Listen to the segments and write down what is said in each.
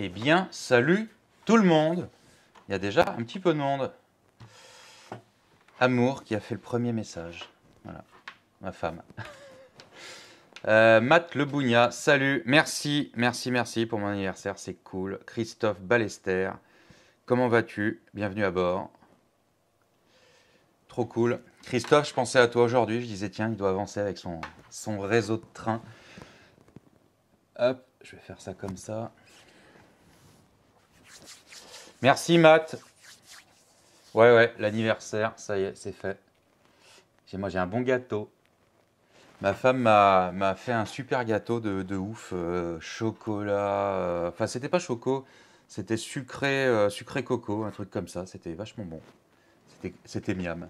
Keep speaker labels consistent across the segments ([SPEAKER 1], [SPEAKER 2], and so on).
[SPEAKER 1] Eh bien, salut tout le monde Il y a déjà un petit peu de monde. Amour qui a fait le premier message. Voilà, ma femme. Euh, Matt Lebougna, salut, merci, merci, merci pour mon anniversaire, c'est cool. Christophe Ballester, comment vas-tu Bienvenue à bord. Trop cool. Christophe, je pensais à toi aujourd'hui, je disais tiens, il doit avancer avec son, son réseau de train. Hop, je vais faire ça comme ça. Merci Matt. Ouais, ouais, l'anniversaire, ça y est, c'est fait. Moi, J'ai un bon gâteau. Ma femme m'a fait un super gâteau de, ouf, euh, chocolat. Euh, enfin, c'était pas choco, c'était sucré, euh, sucré coco, un truc comme ça. C'était vachement bon. C'était miam.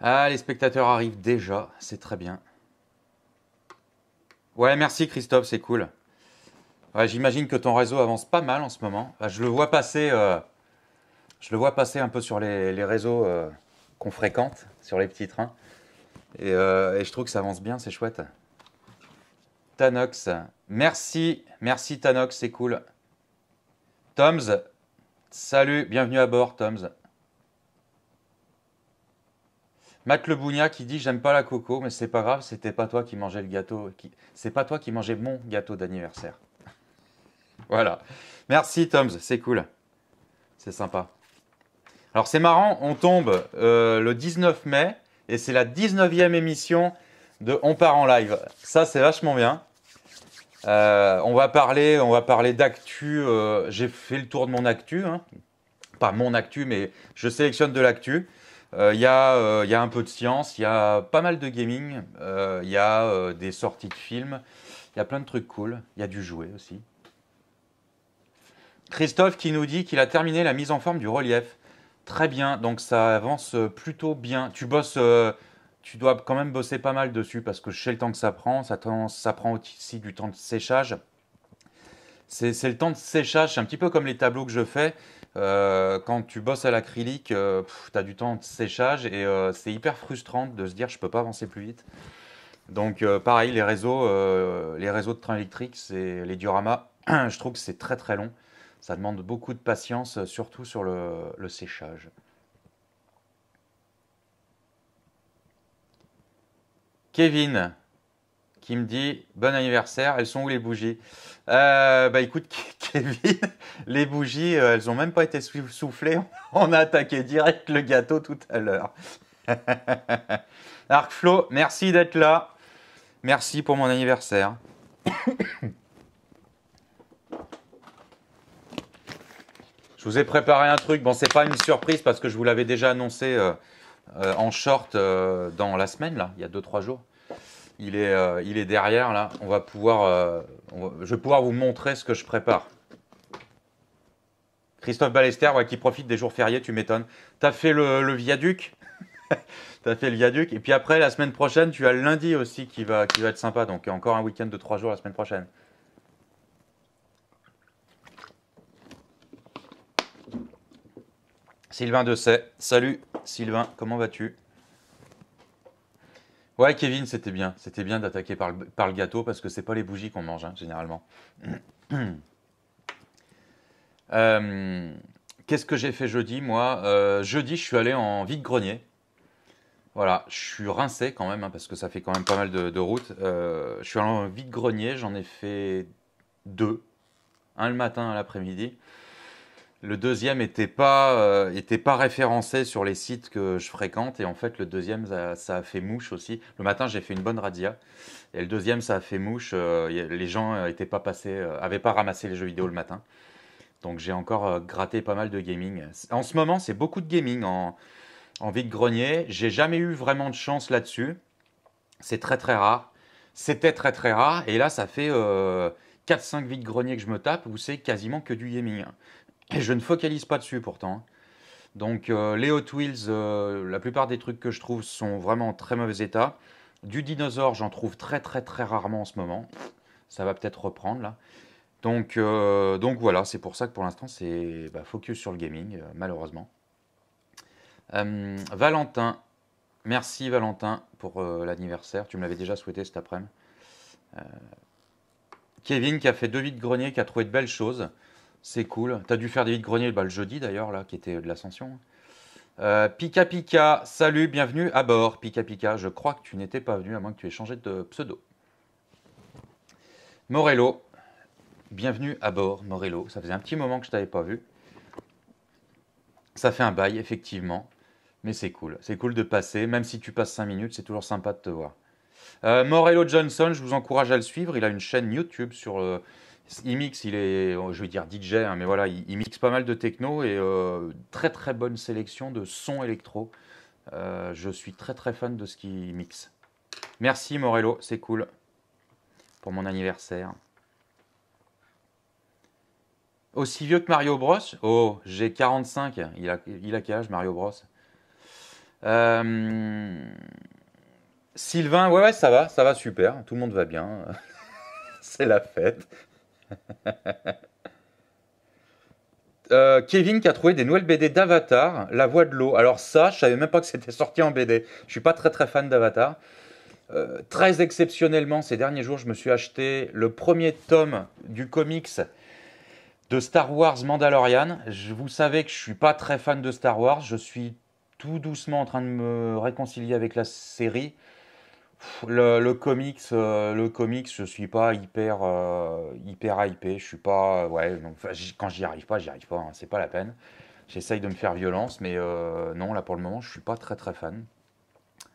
[SPEAKER 1] Ah, les spectateurs arrivent déjà, c'est très bien. Ouais, merci Christophe, c'est cool. J'imagine que ton réseau avance pas mal en ce moment. Bah, je le vois passer, euh, je le vois passer un peu sur les, réseaux euh, qu'on fréquente, sur les petits trains. Et, euh, et, je trouve que ça avance bien, c'est chouette. Tanox, merci, merci Tanox, c'est cool. Toms, salut, bienvenue à bord, Toms. Matt Le qui dit J'aime pas la coco, mais c'est pas grave, c'était pas toi qui mangeais le gâteau. C'est pas toi qui mangeais mon gâteau d'anniversaire. voilà. Merci, Toms, c'est cool. C'est sympa. Alors, c'est marrant, on tombe euh, le 19 mai et c'est la 19e émission de On part en live. Ça, c'est vachement bien. Euh, on va parler, on va parler d'actu. Euh, j'ai fait le tour de mon actu. Hein. Pas mon actu, mais je sélectionne de l'actu. Il euh, euh, y, a un peu de science, il y a pas mal de gaming, il euh, y a des sorties de films, il y a plein de trucs cool, il y a du jouet aussi. Christophe qui nous dit qu'il a terminé la mise en forme du relief. Très bien, donc ça avance plutôt bien. Tu bosses, tu dois quand même bosser pas mal dessus parce que je sais le temps que ça prend, ça, ça prend aussi du temps de séchage. C'est le temps de séchage, c'est un petit peu comme les tableaux que je fais. Euh, quand tu bosses à l'acrylique, euh, tu as du temps de séchage et euh, c'est hyper frustrant de se dire je peux pas avancer plus vite. Donc pareil, les réseaux, de trains électriques, c'est les dioramas, je trouve que c'est très très long. Ça demande beaucoup de patience, surtout sur le séchage. Kevin, qui me dit Bon anniversaire, elles sont où les bougies euh, Bah écoute, Kevin, les bougies, euh, elles n'ont même pas été soufflées. On a attaqué direct le gâteau tout à l'heure. Arc merci d'être là. Merci pour mon anniversaire. je vous ai préparé un truc. Bon, c'est pas une surprise parce que je vous l'avais déjà annoncé euh, en short dans la semaine, là, il y a 2-3 jours il est, euh, il est derrière là. On va pouvoir, euh, je vais pouvoir vous montrer ce que je prépare. Christophe Ballester, qui profite des jours fériés, tu m'étonnes. T'as fait le, viaduc. T'as fait le viaduc. Et puis après, la semaine prochaine, tu as le lundi aussi qui va, qui va être sympa. Donc encore un week-end de trois jours la semaine prochaine. Sylvain Dessay, salut Sylvain, comment vas-tu Ouais, Kevin, c'était bien. C'était bien d'attaquer par, le gâteau parce que c'est pas les bougies qu'on mange, hein, généralement. Euh, qu'est-ce que j'ai fait jeudi, moi euh, Jeudi, je suis allé en vide-grenier. Voilà, je suis rincé quand même, hein, parce que ça fait quand même pas mal de, route. routes. Euh, je suis allé en vide-grenier, j'en ai fait deux. Un le matin, un l'après-midi. Le deuxième euh, était pas, référencé sur les sites que je fréquente. Et en fait, le deuxième, ça, a fait mouche aussi. Le matin, j'ai fait une bonne radia. Et le deuxième, ça a fait mouche. Euh, les gens n'avaient euh, pas passés, pas ramassé les jeux vidéo le matin. Donc j'ai encore gratté pas mal de gaming. En ce moment, c'est beaucoup de gaming en, en vide-grenier. J'ai jamais eu vraiment de chance là-dessus. C'est très très rare. C'était très très rare. Et là, ça fait 4-5 vides-greniers que je me tape où c'est quasiment que du gaming. Et je ne focalise pas dessus pourtant. Donc euh, les Hot Wheels, euh, la plupart des trucs que je trouve sont vraiment en très mauvais état. Du dinosaure, j'en trouve très très très rarement en ce moment. Ça va peut-être reprendre là. Donc, euh, donc voilà, c'est pour ça que pour l'instant c'est bah, focus sur le gaming, malheureusement. Valentin, merci Valentin pour l'anniversaire. Tu me l'avais déjà souhaité cet après-midi. Kevin qui a fait deux vides greniers, qui a trouvé de belles choses. C'est cool. T'as dû faire des vides greniers bah, le jeudi d'ailleurs, là, qui était de l'ascension. Euh, Pika Pika, salut, bienvenue à bord. Pika Pika, je crois que tu n'étais pas venu à moins que tu aies changé de pseudo. Morello, bienvenue à bord, Morello. Ça faisait un petit moment que je t'avais pas vu. Ça fait un bail, effectivement. Mais c'est cool. C'est cool de passer. Même si tu passes 5 minutes, c'est toujours sympa de te voir. Euh, Morello Johnson, je vous encourage à le suivre. Il a une chaîne YouTube sur, euh, il mixe, il est, euh, je vais dire DJ, hein, mais voilà, il, mixe pas mal de techno et euh, très très bonne sélection de sons électro. Euh, je suis très très fan de ce qu'il mixe. Merci Morello, c'est cool pour mon anniversaire. Aussi vieux que Mario Bros Oh, j'ai 45. Il a, il quel âge Mario Bros Sylvain, ouais, ouais, ça va, ça va super. Tout le monde va bien. c'est la fête. Euh, Kevin qui a trouvé des nouvelles BD d'Avatar, La Voix de l'eau. Alors ça, je savais même pas que c'était sorti en BD. Je suis pas très très fan d'Avatar. Euh, très exceptionnellement, ces derniers jours, je me suis acheté le premier tome du comics de Star Wars Mandalorian. Je vous savez que je suis pas très fan de Star Wars. Je suis tout doucement en train de me réconcilier avec la série le, comics, je euh, le comics, je suis pas hyper, euh, hyper hypé. Je suis pas, euh, ouais, donc, quand j'y arrive pas, j'y arrive pas. Hein. c'est pas la peine. J'essaye de me faire violence, mais non, là pour le moment, je suis pas très très fan.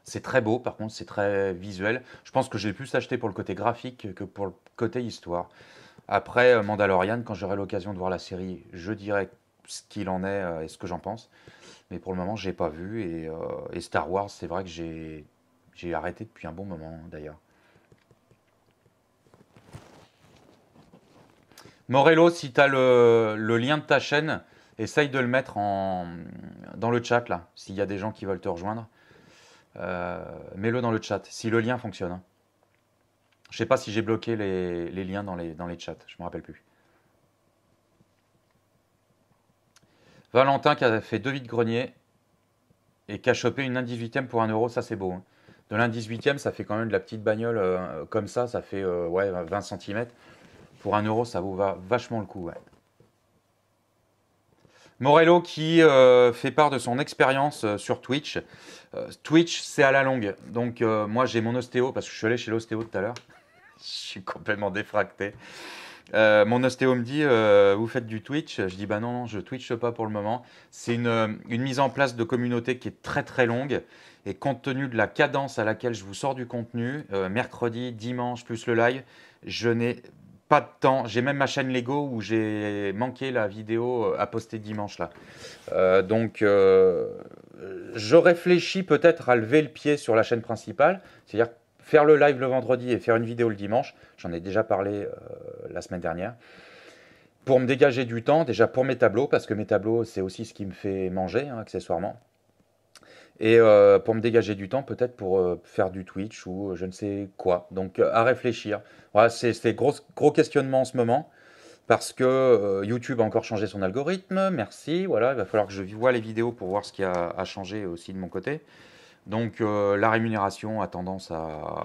[SPEAKER 1] C'est très beau, par contre, c'est très visuel. Je pense que j'ai plus acheté pour le côté graphique que pour le côté histoire. Après Mandalorian, quand j'aurai l'occasion de voir la série, je dirai ce qu'il en est et ce que j'en pense. Mais pour le moment, j'ai pas vu. et Star Wars, c'est vrai que j'ai j'ai arrêté depuis un bon moment hein, d'ailleurs. Morello, si tu as le, lien de ta chaîne, essaye de le mettre en, dans le chat là, s'il y a des gens qui veulent te rejoindre. Euh, mets-le dans le chat, si le lien fonctionne. Je hein. Je sais pas si j'ai bloqué les, liens dans les, dans les chats, je me rappelle plus. Valentin qui a fait deux vides greniers et qui a chopé une 1-18ème pour un euro, ça c'est beau. Hein de l'un 18e, ça fait quand même de la petite bagnole euh, comme ça, ça fait euh, ouais, 20 cm. Pour un euro, ça vaut va vachement le coup. Morello qui euh, fait part de son expérience sur Twitch. Twitch, c'est à la longue. Donc moi, j'ai mon ostéo, parce que je suis allé chez l'ostéo tout à l'heure. je suis complètement défracté. mon ostéo me dit vous faites du Twitch Je dis bah non, non je Twitch pas pour le moment. C'est une, une, mise en place de communauté qui est très très longue et compte tenu de la cadence à laquelle je vous sors du contenu, euh, mercredi, dimanche, plus le live, je n'ai pas de temps. J'ai même ma chaîne Lego où j'ai manqué la vidéo euh, à poster dimanche là. Euh, donc, je réfléchis peut-être à lever le pied sur la chaîne principale, c'est-à-dire faire le live le vendredi et faire une vidéo le dimanche. J'en ai déjà parlé la semaine dernière pour me dégager du temps, déjà pour mes tableaux, parce que mes tableaux, c'est aussi ce qui me fait manger, hein, accessoirement. Et euh, pour me dégager du temps, peut-être pour euh, faire du Twitch ou euh, je ne sais quoi. Donc à réfléchir. Voilà, c'est gros, questionnement en ce moment. Parce que YouTube a encore changé son algorithme, merci. Voilà, il va falloir que je vois les vidéos pour voir ce qui a, a changé aussi de mon côté. Donc la rémunération a tendance à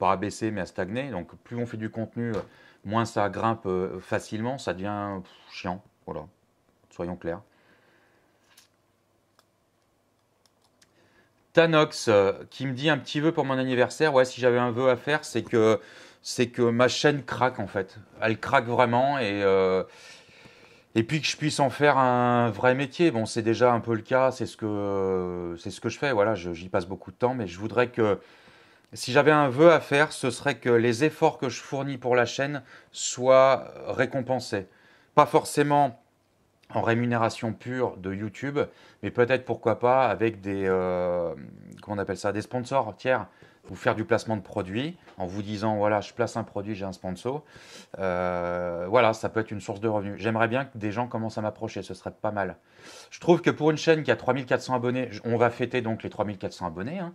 [SPEAKER 1] pas à baisser mais à stagner. Donc plus on fait du contenu, moins ça grimpe facilement, ça devient chiant. Voilà, soyons clairs. Tanox euh, qui me dit un petit vœu pour mon anniversaire. Ouais, si j'avais un vœu à faire, c'est que c'est que ma chaîne craque en fait. Elle craque vraiment et euh, et puis que je puisse en faire un vrai métier. Bon, c'est déjà un peu le cas. C'est ce que c'est ce que je fais. Voilà, j'y passe beaucoup de temps, mais je voudrais que si j'avais un vœu à faire, ce serait que les efforts que je fournis pour la chaîne soient récompensés. Pas forcément en rémunération pure de YouTube, mais peut-être pourquoi pas avec des, euh, on appelle ça, des sponsors tiers, vous faire du placement de produits en vous disant voilà, je place un produit, j'ai un sponsor. Euh, voilà, ça peut être une source de revenus. J'aimerais bien que des gens commencent à m'approcher, ce serait pas mal. Je trouve que pour une chaîne qui a 3400 abonnés, on va fêter donc les 3400 abonnés. Hein.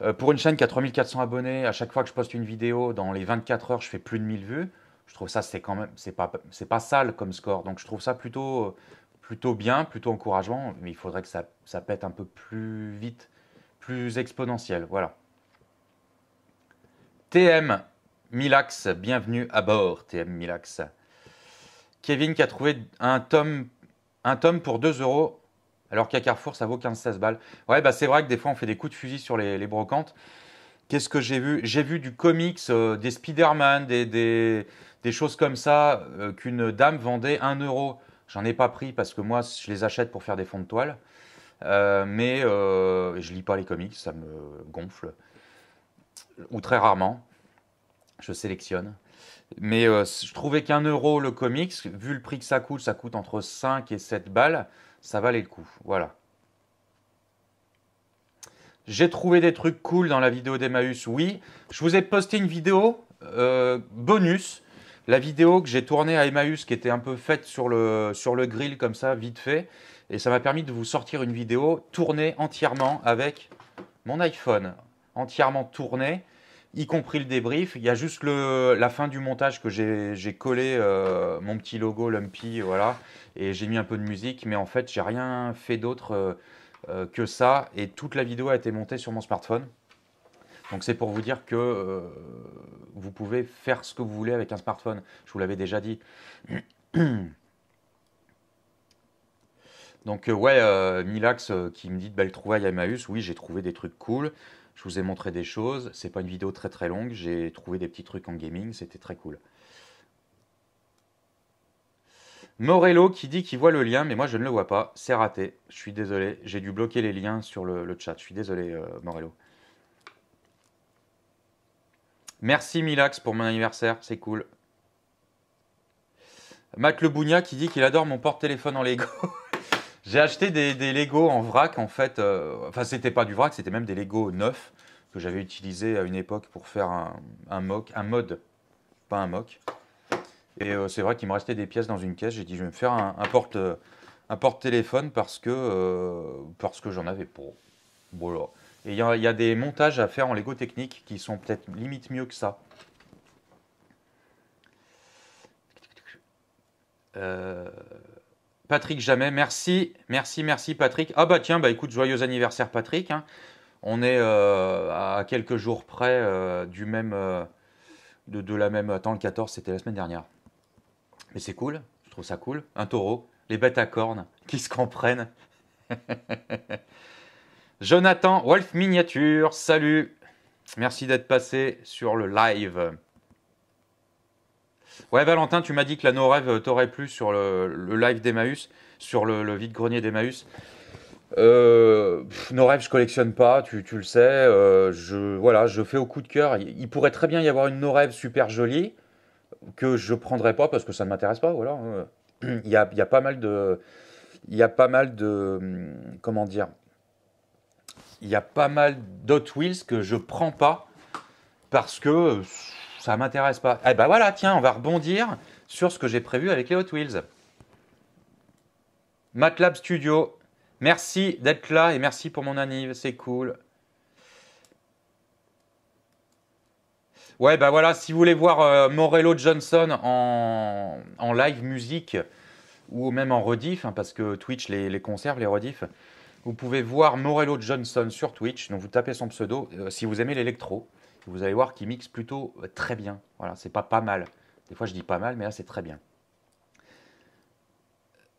[SPEAKER 1] Euh, pour une chaîne qui a 3400 abonnés, à chaque fois que je poste une vidéo, dans les 24 heures, je fais plus de 1000 vues je trouve ça c'est quand même c'est pas c'est pas sale comme score. Donc je trouve ça plutôt plutôt bien, plutôt encourageant. Mais il faudrait que ça, ça pète un peu plus vite, plus exponentiel. Voilà. TM Milax, bienvenue à bord. TM Milax. Kevin qui a trouvé un tome un tome pour 2 euros. Alors qu'à Carrefour, ça vaut 15-16 balles. Ouais, bah c'est vrai que des fois, on fait des coups de fusil sur les brocantes. Qu'est-ce que j'ai vu J'ai vu du comics, euh, des Spider-Man, des, choses comme ça euh, qu'une dame vendait 1 euro. J'en ai pas pris parce que moi, je les achète pour faire des fonds de toile. Euh, mais je lis pas les comics, ça me gonfle. Ou très rarement. Je sélectionne. Mais je trouvais qu'un euro le comics, vu le prix que ça coûte, ça coûte entre 5 et 7 balles, ça valait le coup. Voilà. J'ai trouvé des trucs cool dans la vidéo d'Emmaüs, oui. Je vous ai posté une vidéo euh, bonus. La vidéo que j'ai tournée à Emmaüs, qui était un peu faite sur le, sur le grill, comme ça, vite fait. Et ça m'a permis de vous sortir une vidéo tournée entièrement avec mon iPhone. Entièrement tournée, y compris le débrief. Il y a juste le, la fin du montage que j'ai collé euh, mon petit logo Lumpy, voilà. Et j'ai mis un peu de musique, mais en fait, j'ai rien fait d'autre. Euh, euh, que ça, et toute la vidéo a été montée sur mon smartphone. Donc c'est pour vous dire que euh, vous pouvez faire ce que vous voulez avec un smartphone. Je vous l'avais déjà dit. Donc euh, ouais, Milax qui me dit de trouvaille à Emmaüs. Oui, j'ai trouvé des trucs cool. Je vous ai montré des choses. C'est pas une vidéo très très longue. J'ai trouvé des petits trucs en gaming. C'était très cool. Morello qui dit qu'il voit le lien, mais moi je ne le vois pas. C'est raté. Je suis désolé. J'ai dû bloquer les liens sur le, chat. Je suis désolé, euh, Morello. Merci Milax pour mon anniversaire. C'est cool. Mac Lebounia qui dit qu'il adore mon porte-téléphone en Lego. J'ai acheté des, Lego en vrac en fait. Euh, enfin, c'était pas du vrac, c'était même des Lego neufs que j'avais utilisés à une époque pour faire un, un mock, un mode, pas un mock, et euh, c'est vrai qu'il me restait des pièces dans une caisse. J'ai dit, je vais me faire un, porte, euh, un porte-téléphone parce que, euh, parce que j'en avais pas. Bon Et il y, a des montages à faire en Lego Technique qui sont peut-être limite mieux que ça. Patrick Jamais, merci, merci, merci Patrick. Ah bah tiens, bah écoute, joyeux anniversaire Patrick. Hein. On est à quelques jours près du même, de, de, la même. Attends, le 14, c'était la semaine dernière. Mais c'est cool, je trouve ça cool. Un taureau, les bêtes à cornes, qui se comprennent. Jonathan Wolf Miniature, salut. Merci d'être passé sur le live. Ouais, Valentin, tu m'as dit que la No Rêve euh, t'aurait plu sur le, live d'Emmaüs, sur le, vide-grenier d'Emmaüs. Euh, nos je collectionne pas, tu, le sais. Euh, je, voilà, je fais au coup de cœur. Il, pourrait très bien y avoir une nos super jolie que je prendrai pas parce que ça ne m'intéresse pas. Voilà. Euh. Il y, a, il y a pas mal de. Il y a pas mal de. Hum, comment dire Il y a pas mal d'Hot Wheels que je prends pas parce que ça m'intéresse pas. Eh ben voilà, tiens, on va rebondir sur ce que j'ai prévu avec les Hot Wheels. MATLAB Studio, merci d'être là et merci pour mon anniv, c'est cool. Ouais, bah voilà, si vous voulez voir euh, Morello Johnson en, en, live musique ou même en rediff, hein, parce que Twitch les, conserve, les rediffs, vous pouvez voir Morello Johnson sur Twitch. Donc vous tapez son pseudo. Euh, si vous aimez l'électro, vous allez voir qu'il mixe plutôt euh, très bien. Voilà, c'est pas pas mal. Des fois je dis pas mal, mais là c'est très bien.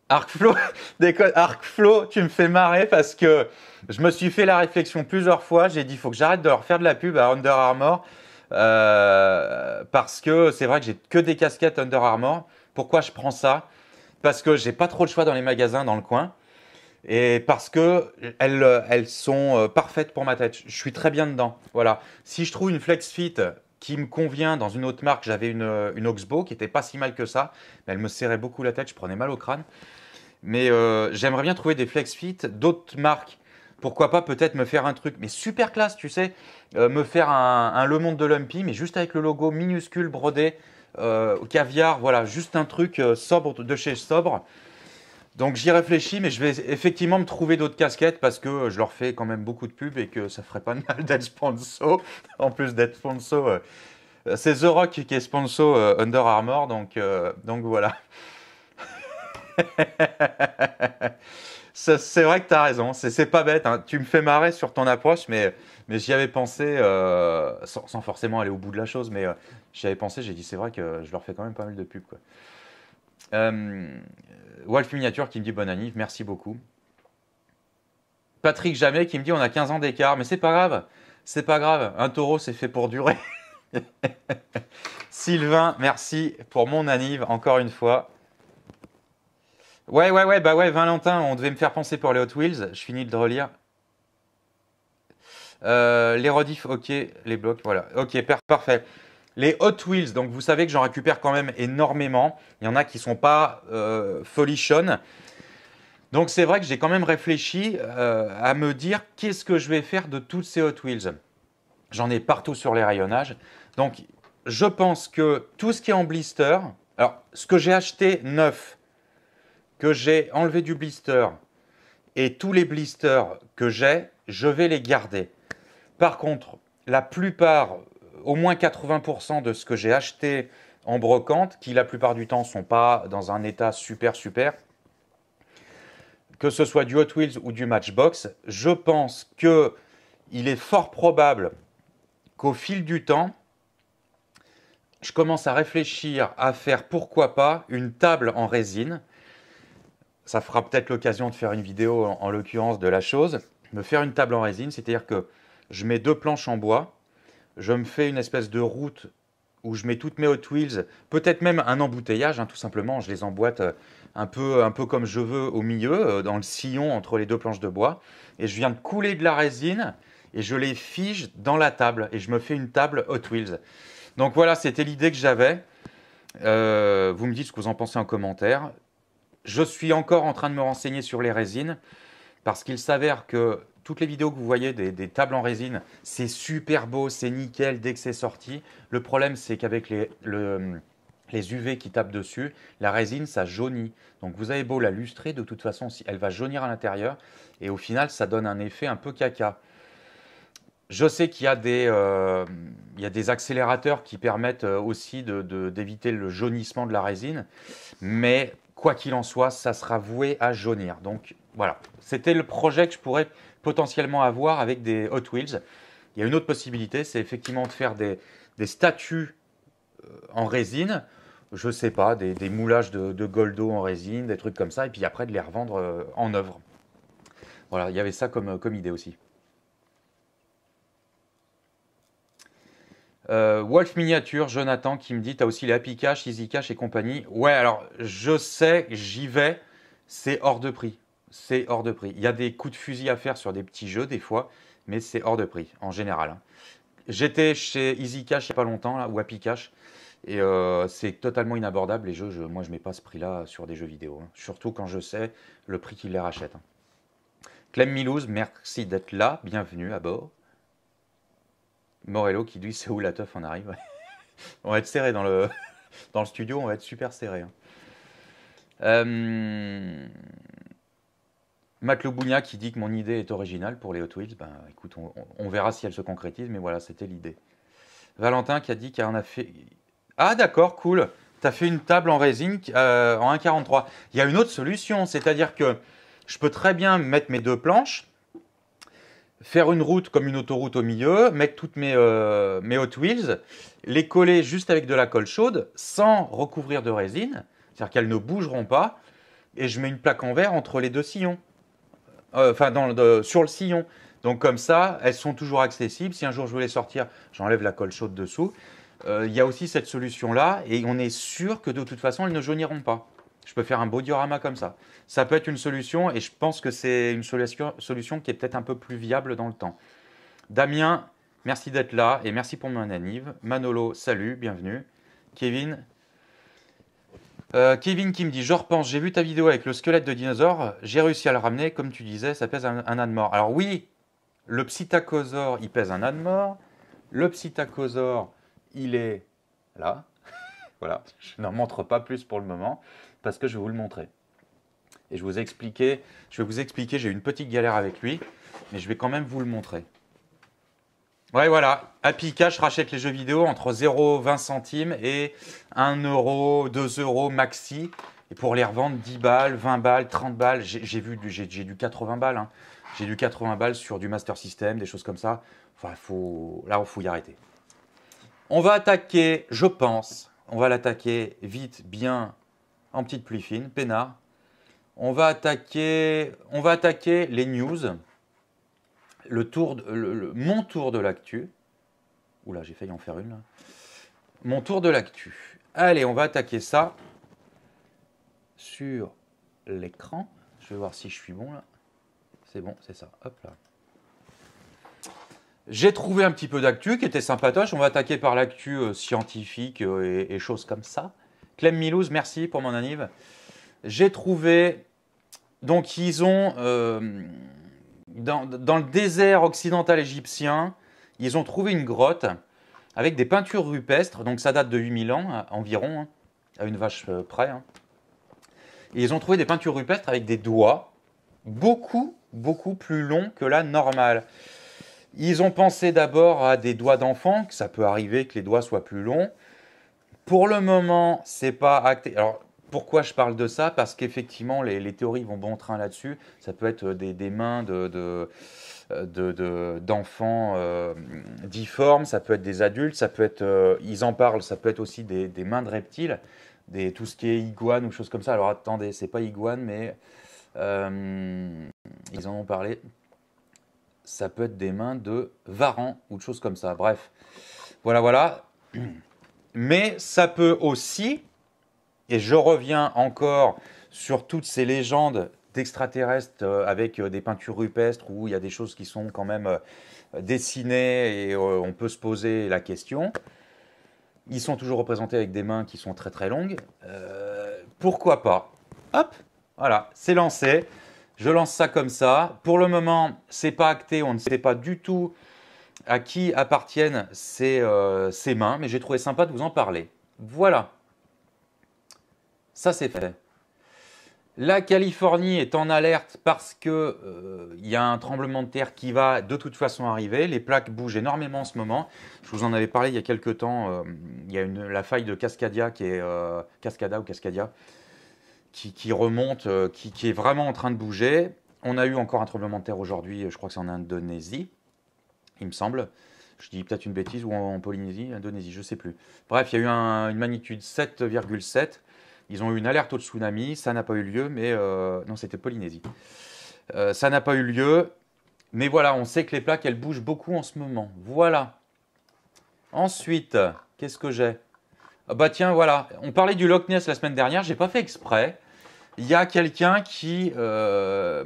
[SPEAKER 1] Arcflow, tu me fais marrer parce que je me suis fait la réflexion plusieurs fois. J'ai dit, il faut que j'arrête de leur faire de la pub à Under Armour euh, parce que c'est vrai que j'ai que des casquettes Under Armour. Pourquoi je prends ça Parce que j'ai pas trop le choix dans les magasins dans le coin. Et parce que elles, elles sont euh, parfaites pour ma tête. Je suis très bien dedans. Voilà. Si je trouve une Flex Fit qui me convient dans une autre marque, j'avais une, euh, une Oxbow qui était pas si mal que ça, mais elle me serrait beaucoup la tête, je prenais mal au crâne. Mais j'aimerais bien trouver des Flex Fit d'autres marques pourquoi pas peut-être me faire un truc, mais super classe, tu sais, euh, me faire un, Le Monde de Lumpy, mais juste avec le logo minuscule brodé, euh, au caviar, voilà, juste un truc euh, sobre de chez sobre. Donc j'y réfléchis, mais je vais effectivement me trouver d'autres casquettes parce que je leur fais quand même beaucoup de pubs et que ça ferait pas de mal d'être sponsor. en plus d'être sponsor, c'est The Rock qui est sponsor Under Armour, donc, donc voilà. c'est vrai que tu as raison, c'est pas bête. Hein. Tu me fais marrer sur ton approche, mais, mais j'y avais pensé, euh, sans, forcément aller au bout de la chose, mais euh, j'y avais pensé, j'ai dit c'est vrai que je leur fais quand même pas mal de pub. Quoi. Euh, Wolf Miniature qui me dit bonne année, merci beaucoup. Patrick Jamais qui me dit on a 15 ans d'écart, mais c'est pas grave, c'est pas grave, un taureau c'est fait pour durer. Sylvain, merci pour mon anniv encore une fois. Ouais, ouais, ouais, bah ouais, Valentin, on devait me faire penser pour les Hot Wheels. Je finis de relire. Euh, les rediffs, ok, les blocs, voilà. Ok, parfait. Les Hot Wheels, donc vous savez que j'en récupère quand même énormément. Il y en a qui ne sont pas euh, folichonnes. Donc c'est vrai que j'ai quand même réfléchi euh, à me dire qu'est-ce que je vais faire de toutes ces Hot Wheels. J'en ai partout sur les rayonnages. Donc je pense que tout ce qui est en blister, alors ce que j'ai acheté neuf, que j'ai enlevé du blister et tous les blisters que j'ai, je vais les garder. Par contre, la plupart, euh, au moins 80% de ce que j'ai acheté en brocante, qui la plupart du temps sont pas dans un état super super, que ce soit du Hot Wheels ou du Matchbox, je pense que il est fort probable qu'au fil du temps, je commence à réfléchir à faire pourquoi pas une table en résine ça fera peut-être l'occasion de faire une vidéo en, l'occurrence de la chose, me faire une table en résine, c'est-à-dire que je mets deux planches en bois, je me fais une espèce de route où je mets toutes mes Hot Wheels, peut-être même un embouteillage, hein, tout simplement, je les emboîte euh, un peu, un peu comme je veux au milieu, euh, dans le sillon entre les deux planches de bois, et je viens de couler de la résine et je les fige dans la table, et je me fais une table Hot Wheels. Donc voilà, c'était l'idée que j'avais. Euh, vous me dites ce que vous en pensez en commentaire. Je suis encore en train de me renseigner sur les résines parce qu'il s'avère que toutes les vidéos que vous voyez des, tables en résine, c'est super beau, c'est nickel dès que c'est sorti. Le problème, c'est qu'avec les, le, UV qui tapent dessus, la résine, ça jaunit. Donc vous avez beau la lustrer, de toute façon, elle va jaunir à l'intérieur. Et au final, ça donne un effet un peu caca. Je sais qu'il y, a des euh, accélérateurs qui permettent euh, aussi d'éviter de, le jaunissement de la résine, mais quoi qu'il en soit, ça sera voué à jaunir. Donc voilà, c'était le projet que je pourrais potentiellement avoir avec des Hot Wheels. Il y a une autre possibilité, c'est effectivement de faire des, statues euh, en résine, je sais pas, des, moulages de, goldo en résine, des trucs comme ça, et puis après de les revendre euh, en œuvre. Voilà, il y avait ça comme, euh, comme idée aussi. Euh, Wolf Miniature, Jonathan qui me dit, t'as aussi les Happy Cash, Easy Cash et compagnie. Ouais, alors je sais, j'y vais, c'est hors de prix. C'est hors de prix. Il y a des coups de fusil à faire sur des petits jeux des fois, mais c'est hors de prix en général. Hein. J'étais chez Easy Cash il n'y a pas longtemps, ou Happy Cash, et euh, c'est totalement inabordable. Les jeux, moi je mets pas ce prix-là sur des jeux vidéo, hein. surtout quand je sais le prix qu'ils les rachètent. Hein. Clem Milouz, merci d'être là, bienvenue à bord. Morello qui dit « C'est où la teuf on arrive. on va être serré dans le, dans le studio, on va être super serré. Hein. Euh... Matt qui dit que mon idée est originale pour les Hot Wheels. Ben, écoute, on, verra si elle se concrétise, mais voilà, c'était l'idée. Valentin qui a dit qu'il en a fait. Ah, d'accord, cool. Tu as fait une table en résine euh, en 1,43. Il y a une autre solution, c'est-à-dire que je peux très bien mettre mes deux planches faire une route comme une autoroute au milieu, mettre toutes mes, euh, mes Hot Wheels, les coller juste avec de la colle chaude, sans recouvrir de résine, c'est-à-dire qu'elles ne bougeront pas, et je mets une plaque en verre entre les deux sillons, euh, enfin dans sur le sillon. Donc comme ça, elles sont toujours accessibles. Si un jour je voulais sortir, j'enlève la colle chaude dessous. Euh, il y a aussi cette solution-là, et on est sûr que de toute façon, elles ne jauniront pas je peux faire un beau diorama comme ça. Ça peut être une solution et je pense que c'est une solution, qui est peut-être un peu plus viable dans le temps. Damien, merci d'être là et merci pour mon anniv. Manolo, salut, bienvenue. Kevin, euh, Kevin qui me dit Je repense, j'ai vu ta vidéo avec le squelette de dinosaure, j'ai réussi à le ramener, comme tu disais, ça pèse un, an âne mort. Alors oui, le psittacosaure, il pèse un âne mort. Le psittacosaure, il est là. voilà, je n'en montre pas plus pour le moment parce que je vais vous le montrer. Et je, vous je vais vous expliquer, j'ai eu une petite galère avec lui, mais je vais quand même vous le montrer. Ouais, voilà. Happy Cash rachète les jeux vidéo entre 0,20 centimes et 1 euro, 2 euros maxi. Et pour les revendre 10 balles, 20 balles, 30 balles, j'ai vu j'ai du 80 balles. Hein. J'ai du 80 balles sur du Master System, des choses comme ça. Enfin, faut, là, il faut y arrêter. On va attaquer, je pense, on va l'attaquer vite, bien, en petite pluie fine, peinard. On va attaquer, on va attaquer les news, le tour, mon tour de l'actu. Oula, j'ai failli en faire une là. Mon tour de l'actu. Allez, on va attaquer ça sur l'écran. Je vais voir si je suis bon là. C'est bon, c'est ça. Hop là. J'ai trouvé un petit peu d'actu qui était sympatoche. On va attaquer par l'actu euh, scientifique euh, et choses comme ça. Clem Milouz, merci pour mon anniv. J'ai trouvé. Donc, ils ont. Euh, dans, le désert occidental égyptien, ils ont trouvé une grotte avec des peintures rupestres. Donc, ça date de 8000 ans euh, environ, hein, à une vache euh, près. Hein. ils ont trouvé des peintures rupestres avec des doigts beaucoup, beaucoup plus longs que la normale. Ils ont pensé d'abord à des doigts d'enfant, que ça peut arriver que les doigts soient plus longs. Pour le moment, c'est pas acté. Alors, pourquoi je parle de ça Parce qu'effectivement, les, théories vont bon train là-dessus. Ça peut être euh, des, mains de, euh, d'enfants euh, difformes, ça peut être des adultes, ça peut être, ils en parlent, ça peut être aussi des, mains de reptiles, des, tout ce qui est iguane ou choses comme ça. Alors attendez, c'est pas iguane, mais ils en ont parlé. Ça peut être des mains de varan ou de choses comme ça. Bref, voilà, voilà. Mais ça peut aussi, et je reviens encore sur toutes ces légendes d'extraterrestres euh, avec euh, des peintures rupestres où il y a des choses qui sont quand même euh, dessinées et on peut se poser la question. Ils sont toujours représentés avec des mains qui sont très très longues. pourquoi pas Hop, voilà, c'est lancé. Je lance ça comme ça. Pour le moment, c'est pas acté, on ne sait pas du tout à qui appartiennent euh, ces, mains, mais j'ai trouvé sympa de vous en parler. Voilà. Ça, c'est fait. La Californie est en alerte parce qu'il euh, il y a un tremblement de terre qui va de toute façon arriver. Les plaques bougent énormément en ce moment. Je vous en avais parlé il y a quelques temps. Euh, il y a la faille de Cascadia qui est Cascada ou Cascadia qui, remonte, qui, est vraiment en train de bouger. On a eu encore un tremblement de terre aujourd'hui. Je crois que c'est en Indonésie il me semble. Je dis peut-être une bêtise, ou en, Polynésie, Indonésie, je ne sais plus. Bref, il y a eu une magnitude 7,7. Ils ont eu une alerte au tsunami, ça n'a pas eu lieu, mais... Euh, non, c'était Polynésie. Euh, ça n'a pas eu lieu, mais voilà, on sait que les plaques, elles bougent beaucoup en ce moment. Voilà. Ensuite, qu'est-ce que j'ai ah Bah tiens, voilà, on parlait du Loch Ness la semaine dernière, j'ai pas fait exprès. Il y a quelqu'un qui, euh,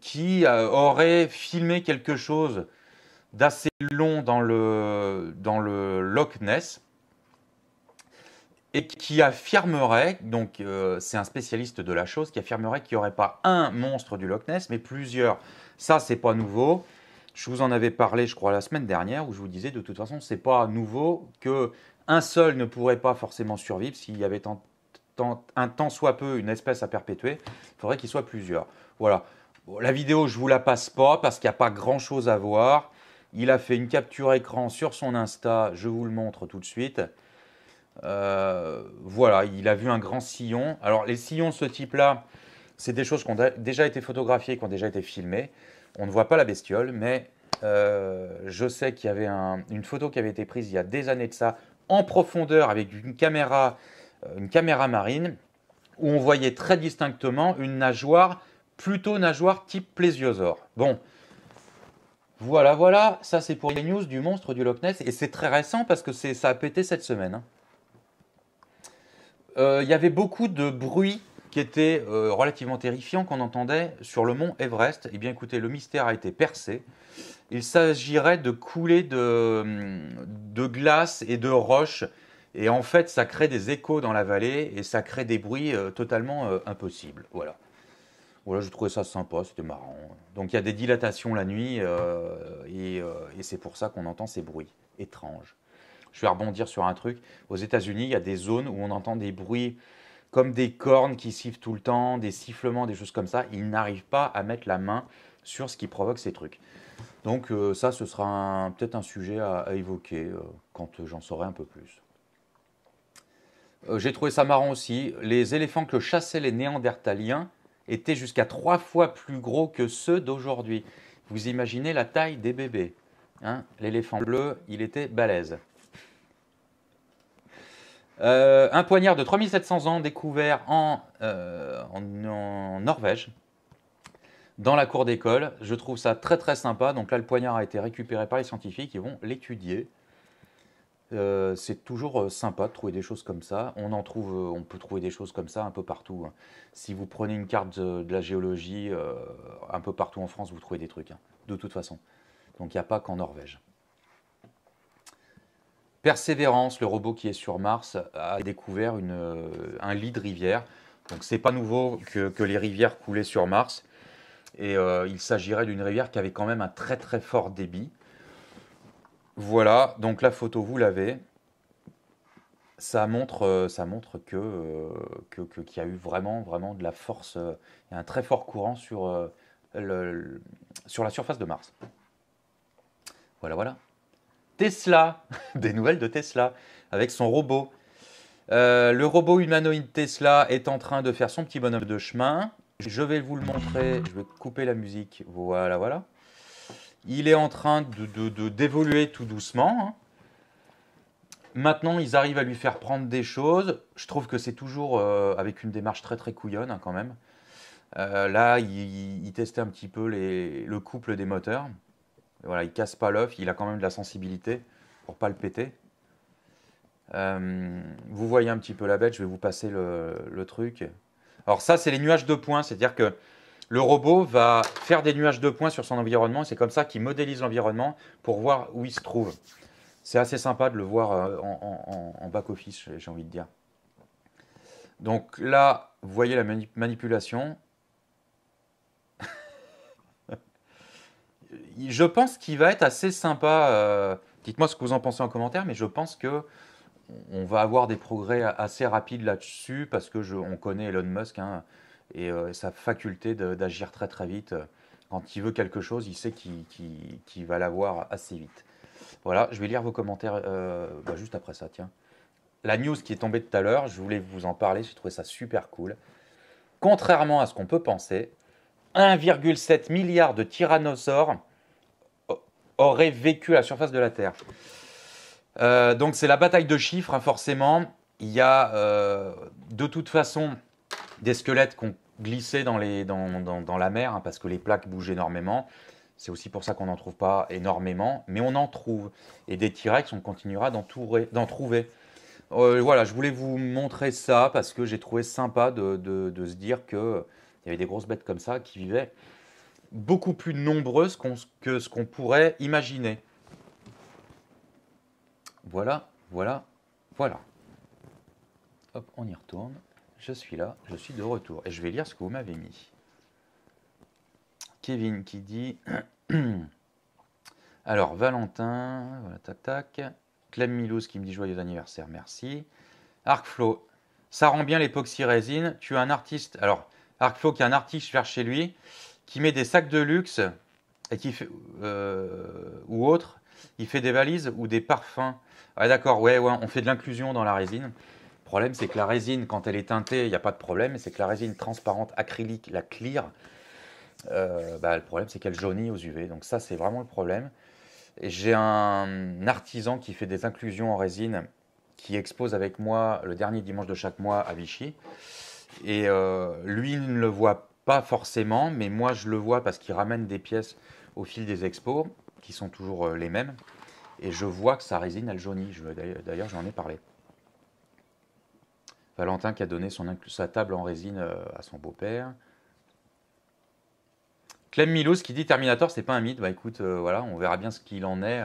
[SPEAKER 1] qui aurait filmé quelque chose d'assez long dans le, dans le Loch Ness et qui affirmerait, donc euh, c'est un spécialiste de la chose, qui affirmerait qu'il n'y aurait pas un monstre du Loch Ness, mais plusieurs. Ça, c'est pas nouveau. Je vous en avais parlé, je crois, la semaine dernière, où je vous disais de toute façon, c'est pas nouveau que un seul ne pourrait pas forcément survivre s'il y avait tant, tant, un temps soit peu une espèce à perpétuer. Il faudrait qu'il soit plusieurs. Voilà. La vidéo, je vous la passe pas parce qu'il n'y a pas grand chose à voir. Il a fait une capture écran sur son Insta, je vous le montre tout de suite. Euh, voilà, il a vu un grand sillon. Alors les sillons de ce type-là, c'est des choses qui ont déjà été photographiées, qui ont déjà été filmées. On ne voit pas la bestiole, mais euh, je sais qu'il y avait une photo qui avait été prise il y a des années de ça, en profondeur, avec une caméra, euh, une caméra marine, où on voyait très distinctement une nageoire, plutôt nageoire type plésiosaure. Bon, voilà, voilà, ça c'est pour les news du monstre du Loch Ness, et c'est très récent parce que ça a pété cette semaine. Hein. Euh, il y avait beaucoup de bruits qui étaient euh, relativement terrifiants qu'on entendait sur le mont Everest. Eh bien écoutez, le mystère a été percé. Il s'agirait de couler de, de glace et de roches, et en fait ça crée des échos dans la vallée, et ça crée des bruits euh, totalement impossibles. Voilà. Voilà, je trouvais ça sympa, c'était marrant. Donc il y a des dilatations la nuit euh, euh, et, c'est pour ça qu'on entend ces bruits étranges. Je vais rebondir sur un truc. Aux États-Unis, il y a des zones où on entend des bruits comme des cornes qui sifflent tout le temps, des sifflements, des choses comme ça. Ils n'arrivent pas à mettre la main sur ce qui provoque ces trucs. Donc euh, ça, ce sera peut-être un sujet à, évoquer quand j'en saurai un peu plus. J'ai trouvé ça marrant aussi. Les éléphants que chassaient les Néandertaliens étaient jusqu'à trois fois plus gros que ceux d'aujourd'hui. Vous imaginez la taille des bébés. Hein. L'éléphant bleu, il était balèze. Euh, un poignard de 3700 ans découvert euh, en, en Norvège, dans la cour d'école. Je trouve ça très très sympa. Donc là, le poignard a été récupéré par les scientifiques. Ils vont l'étudier. Euh, c'est toujours euh, sympa de trouver des choses comme ça. On en trouve, euh, on peut trouver des choses comme ça un peu partout. Hein. Si vous prenez une carte de, la géologie, un peu partout en France, vous trouvez des trucs, hein, de toute façon. Donc il n'y a pas qu'en Norvège. Persévérance, le robot qui est sur Mars, a découvert un lit de rivière. Donc c'est pas nouveau que, que, les rivières coulaient sur Mars. Et il s'agirait d'une rivière qui avait quand même un très très fort débit. Voilà, donc la photo, vous l'avez. Ça montre, euh, ça montre euh, que qu'il y a eu vraiment, vraiment de la force, euh, il y a un très fort courant sur, sur la surface de Mars. Voilà, voilà. Tesla, des nouvelles de Tesla, avec son robot. le robot humanoïde Tesla est en train de faire son petit bonhomme de chemin. Je vais vous le montrer, je vais couper la musique, voilà, voilà. Il est en train de d'évoluer tout doucement. Hein. Maintenant, ils arrivent à lui faire prendre des choses. Je trouve que c'est toujours euh, avec une démarche très très couillonne hein, quand même. Euh, là, il, il, testait un petit peu le couple des moteurs. Voilà, il casse pas l'œuf, il a quand même de la sensibilité pour pas le péter. Euh, vous voyez un petit peu la bête, je vais vous passer le, le truc. Alors ça, c'est les nuages de points, c'est-à-dire que le robot va faire des nuages de points sur son environnement. C'est comme ça qu'il modélise l'environnement pour voir où il se trouve. C'est assez sympa de le voir euh, en, back-office, j'ai envie de dire. Donc là, vous voyez la manipulation. je pense qu'il va être assez sympa. Euh, dites-moi ce que vous en pensez en commentaire, mais je pense que on va avoir des progrès assez rapides là-dessus parce que on connaît Elon Musk. Hein. Euh, et sa faculté d'agir très très vite. Quand il veut quelque chose, il sait qu'il va l'avoir assez vite. Voilà, je vais lire vos commentaires euh, bah, juste après ça, tiens. La news qui est tombée tout à l'heure, je voulais vous en parler, j'ai trouvé ça super cool. Contrairement à ce qu'on peut penser, 1,7 milliard de tyrannosaures auraient vécu à la surface de la Terre. Euh, donc c'est la bataille de chiffres, hein, forcément. Il y a de toute façon des squelettes qu'on glissait dans, dans, la mer, hein, parce que les plaques bougent énormément. C'est aussi pour ça qu'on n'en trouve pas énormément, mais on en trouve. Et des T-Rex, on continuera d'en trouver. Euh, voilà, je voulais vous montrer ça parce que j'ai trouvé sympa de, se dire qu'il y avait des grosses bêtes comme ça qui vivaient beaucoup plus nombreuses que ce qu'on pourrait imaginer. Voilà, voilà, voilà. Hop, on y retourne je suis là, je suis de retour et je vais lire ce que vous m'avez mis. Kevin qui dit Alors, Valentin, voilà, tac tac. Clem Milouz qui me dit joyeux anniversaire, merci. Arcflow, ça rend bien l'époxy résine. Tu as un artiste, alors Arcflow qui est un artiste vers chez lui, qui met des sacs de luxe et qui euh, ou autre, il fait des valises ou des parfums. d'accord, ouais, ouais, on fait de l'inclusion dans la résine. Le problème, c'est que la résine, quand elle est teintée, il n'y a pas de problème. C'est que la résine transparente acrylique, la clear, euh, bah, le problème, c'est qu'elle jaunit aux UV. Donc ça, c'est vraiment le problème. J'ai un artisan qui fait des inclusions en résine, qui expose avec moi le dernier dimanche de chaque mois à Vichy. Et euh, lui, il ne le voit pas forcément, mais moi, je le vois parce qu'il ramène des pièces au fil des expos, qui sont toujours euh, les mêmes. Et je vois que sa résine, elle jaunit. D'ailleurs, j'en ai parlé. Valentin qui a donné son, sa table en résine euh, à son beau-père. Clem Milos qui dit Terminator, c'est pas un mythe. Bah écoute, euh, voilà, on verra bien ce qu'il en est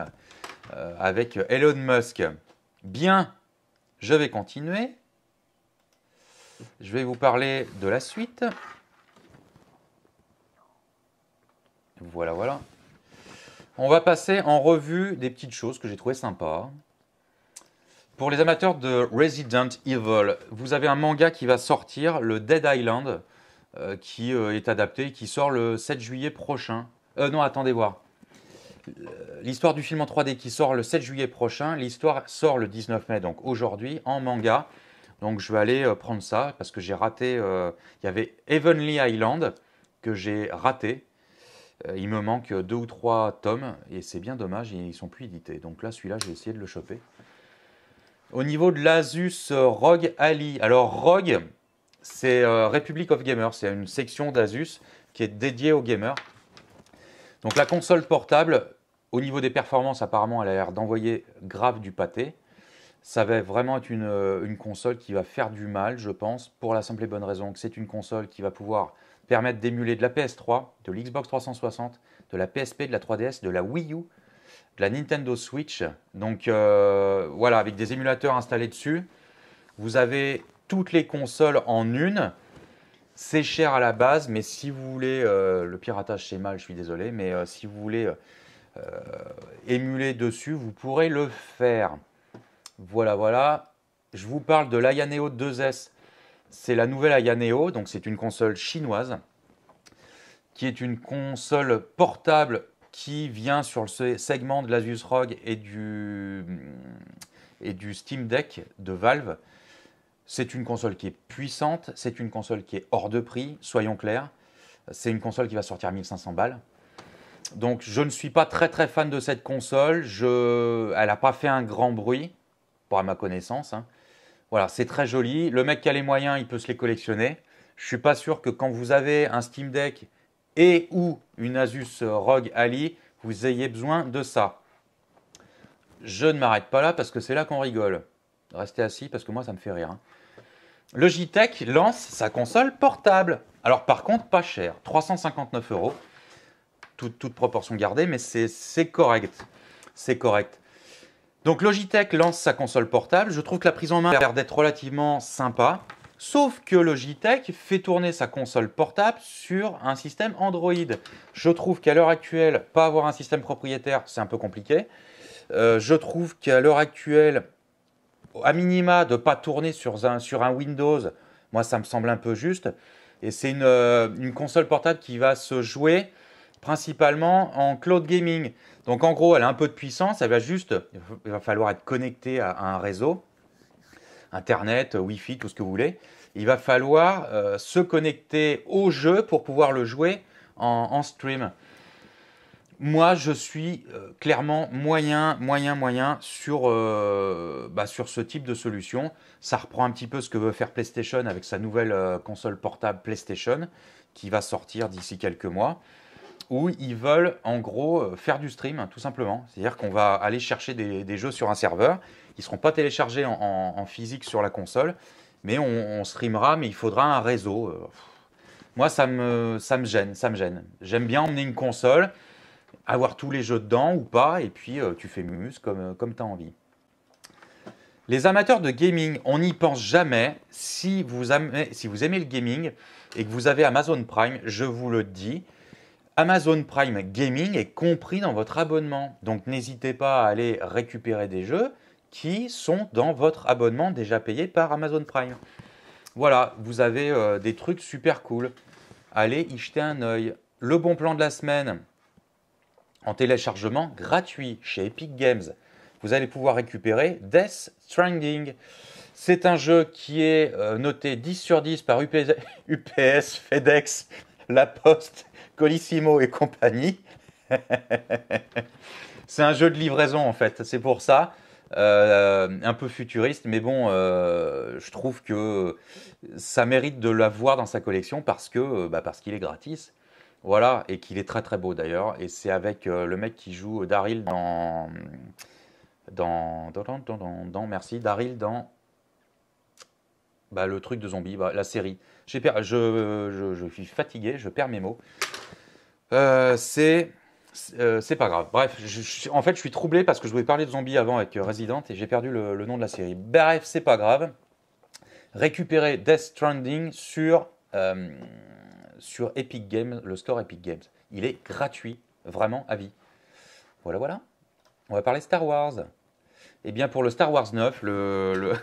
[SPEAKER 1] euh, avec Elon Musk. Bien, je vais continuer. Je vais vous parler de la suite. Voilà, voilà. On va passer en revue des petites choses que j'ai trouvées sympas. Pour les amateurs de Resident Evil, vous avez un manga qui va sortir, le Dead Island, euh, qui euh, est adapté qui sort le 7 juillet prochain. Euh, non, attendez voir. Euh, l'histoire du film en 3D qui sort le 7 juillet prochain, l'histoire sort le 19 mai, donc aujourd'hui, en manga. Donc je vais aller prendre ça parce que j'ai raté. Il y avait Heavenly Island que j'ai raté. il me manque deux ou trois tomes et c'est bien dommage, ils sont plus édités. Donc là, celui-là, je vais essayer de le choper. Au niveau de l'Asus euh, Rogue Ali, alors Rogue, c'est euh, Republic of Gamers, c'est une section d'Asus qui est dédiée aux gamers. Donc la console portable, au niveau des performances, apparemment, elle a l'air d'envoyer grave du pâté. Ça va vraiment être une, euh, une, console qui va faire du mal, je pense, pour la simple et bonne raison que c'est une console qui va pouvoir permettre d'émuler de la PS3, de l'Xbox 360, de la PSP, de la 3DS, de la Wii U, la Nintendo Switch. Donc euh, voilà, avec des émulateurs installés dessus. Vous avez toutes les consoles en une. C'est cher à la base, mais si vous voulez, euh, le piratage c'est mal, je suis désolé, mais euh, si vous voulez émuler dessus, vous pourrez le faire. Voilà, voilà. Je vous parle de l'Ayaneo 2S. C'est la nouvelle Ayaneo, donc c'est une console chinoise qui est une console portable qui vient sur le segment de l'Asus ROG et du, et du Steam Deck de Valve. C'est une console qui est puissante, c'est une console qui est hors de prix, soyons clairs. C'est une console qui va sortir 1500 balles. Donc je ne suis pas très très fan de cette console. Je... Elle n'a pas fait un grand bruit, pour à ma connaissance. Hein. Voilà, c'est très joli. Le mec qui a les moyens, il peut se les collectionner. Je ne suis pas sûr que quand vous avez un Steam Deck et ou une Asus ROG Ali, vous ayez besoin de ça. Je ne m'arrête pas là parce que c'est là qu'on rigole. Restez assis parce que moi ça me fait rire. Hein. Logitech lance sa console portable. Alors par contre pas cher, 359 euros. Toute, toute proportion gardée, mais c'est correct. C'est correct. Donc Logitech lance sa console portable. Je trouve que la prise en main a l'air d'être relativement sympa. Sauf que Logitech fait tourner sa console portable sur un système Android. Je trouve qu'à l'heure actuelle, pas avoir un système propriétaire, c'est un peu compliqué. Euh, je trouve qu'à l'heure actuelle, à minima, de ne pas tourner sur un, Windows, moi, ça me semble un peu juste. Et c'est euh, une, console portable qui va se jouer principalement en cloud gaming. Donc en gros, elle a un peu de puissance, elle va juste, il va falloir être connecté à un réseau. Internet, Wi-Fi, tout ce que vous voulez. Il va falloir euh, se connecter au jeu pour pouvoir le jouer en, stream. Moi, je suis euh, clairement moyen, moyen, moyen sur, euh, bah, sur ce type de solution. Ça reprend un petit peu ce que veut faire PlayStation avec sa nouvelle console portable PlayStation qui va sortir d'ici quelques mois où ils veulent en gros faire du stream, hein, tout simplement. C'est-à-dire qu'on va aller chercher des, jeux sur un serveur ils ne seront pas téléchargés en, physique sur la console, mais on, streamera, mais il faudra un réseau. Euh, Moi, ça me, gêne, ça me gêne. J'aime bien emmener une console, avoir tous les jeux dedans ou pas, et puis euh, tu fais muse comme, euh, comme tu as envie. Les amateurs de gaming, on n'y pense jamais. Si vous, aimez, si vous, aimez, le gaming et que vous avez Amazon Prime, je vous le dis, Amazon Prime Gaming est compris dans votre abonnement. Donc n'hésitez pas à aller récupérer des jeux, qui sont dans votre abonnement déjà payé par Amazon Prime. Voilà, vous avez euh, des trucs super cool. Allez y jeter un œil. Le bon plan de la semaine en téléchargement gratuit chez Epic Games. Vous allez pouvoir récupérer Death Stranding. C'est un jeu qui est euh, noté 10 sur 10 par UPS FedEx, La Poste, Colissimo et compagnie. C'est un jeu de livraison en fait, c'est pour ça. Euh, un peu futuriste, mais bon, euh, je trouve que ça mérite de l'avoir dans sa collection parce que euh, bah parce qu'il est gratis. Voilà, et qu'il est très très beau d'ailleurs. Et c'est avec le mec qui joue Daryl dans dans, dans, dans, dans, merci, Daryl dans bah, le truc de zombie, bah, la série. Je, je, suis fatigué, je perds mes mots. c'est euh, c'est pas grave. Bref, en fait, je suis troublé parce que je voulais parler de zombies avant avec euh, Resident et j'ai perdu le, nom de la série. Bref, c'est pas grave. Récupérer Death Stranding sur, euh, sur Epic Games, le store Epic Games. Il est gratuit, vraiment à vie. Voilà, voilà. On va parler Star Wars. Eh bien, pour le Star Wars 9, le,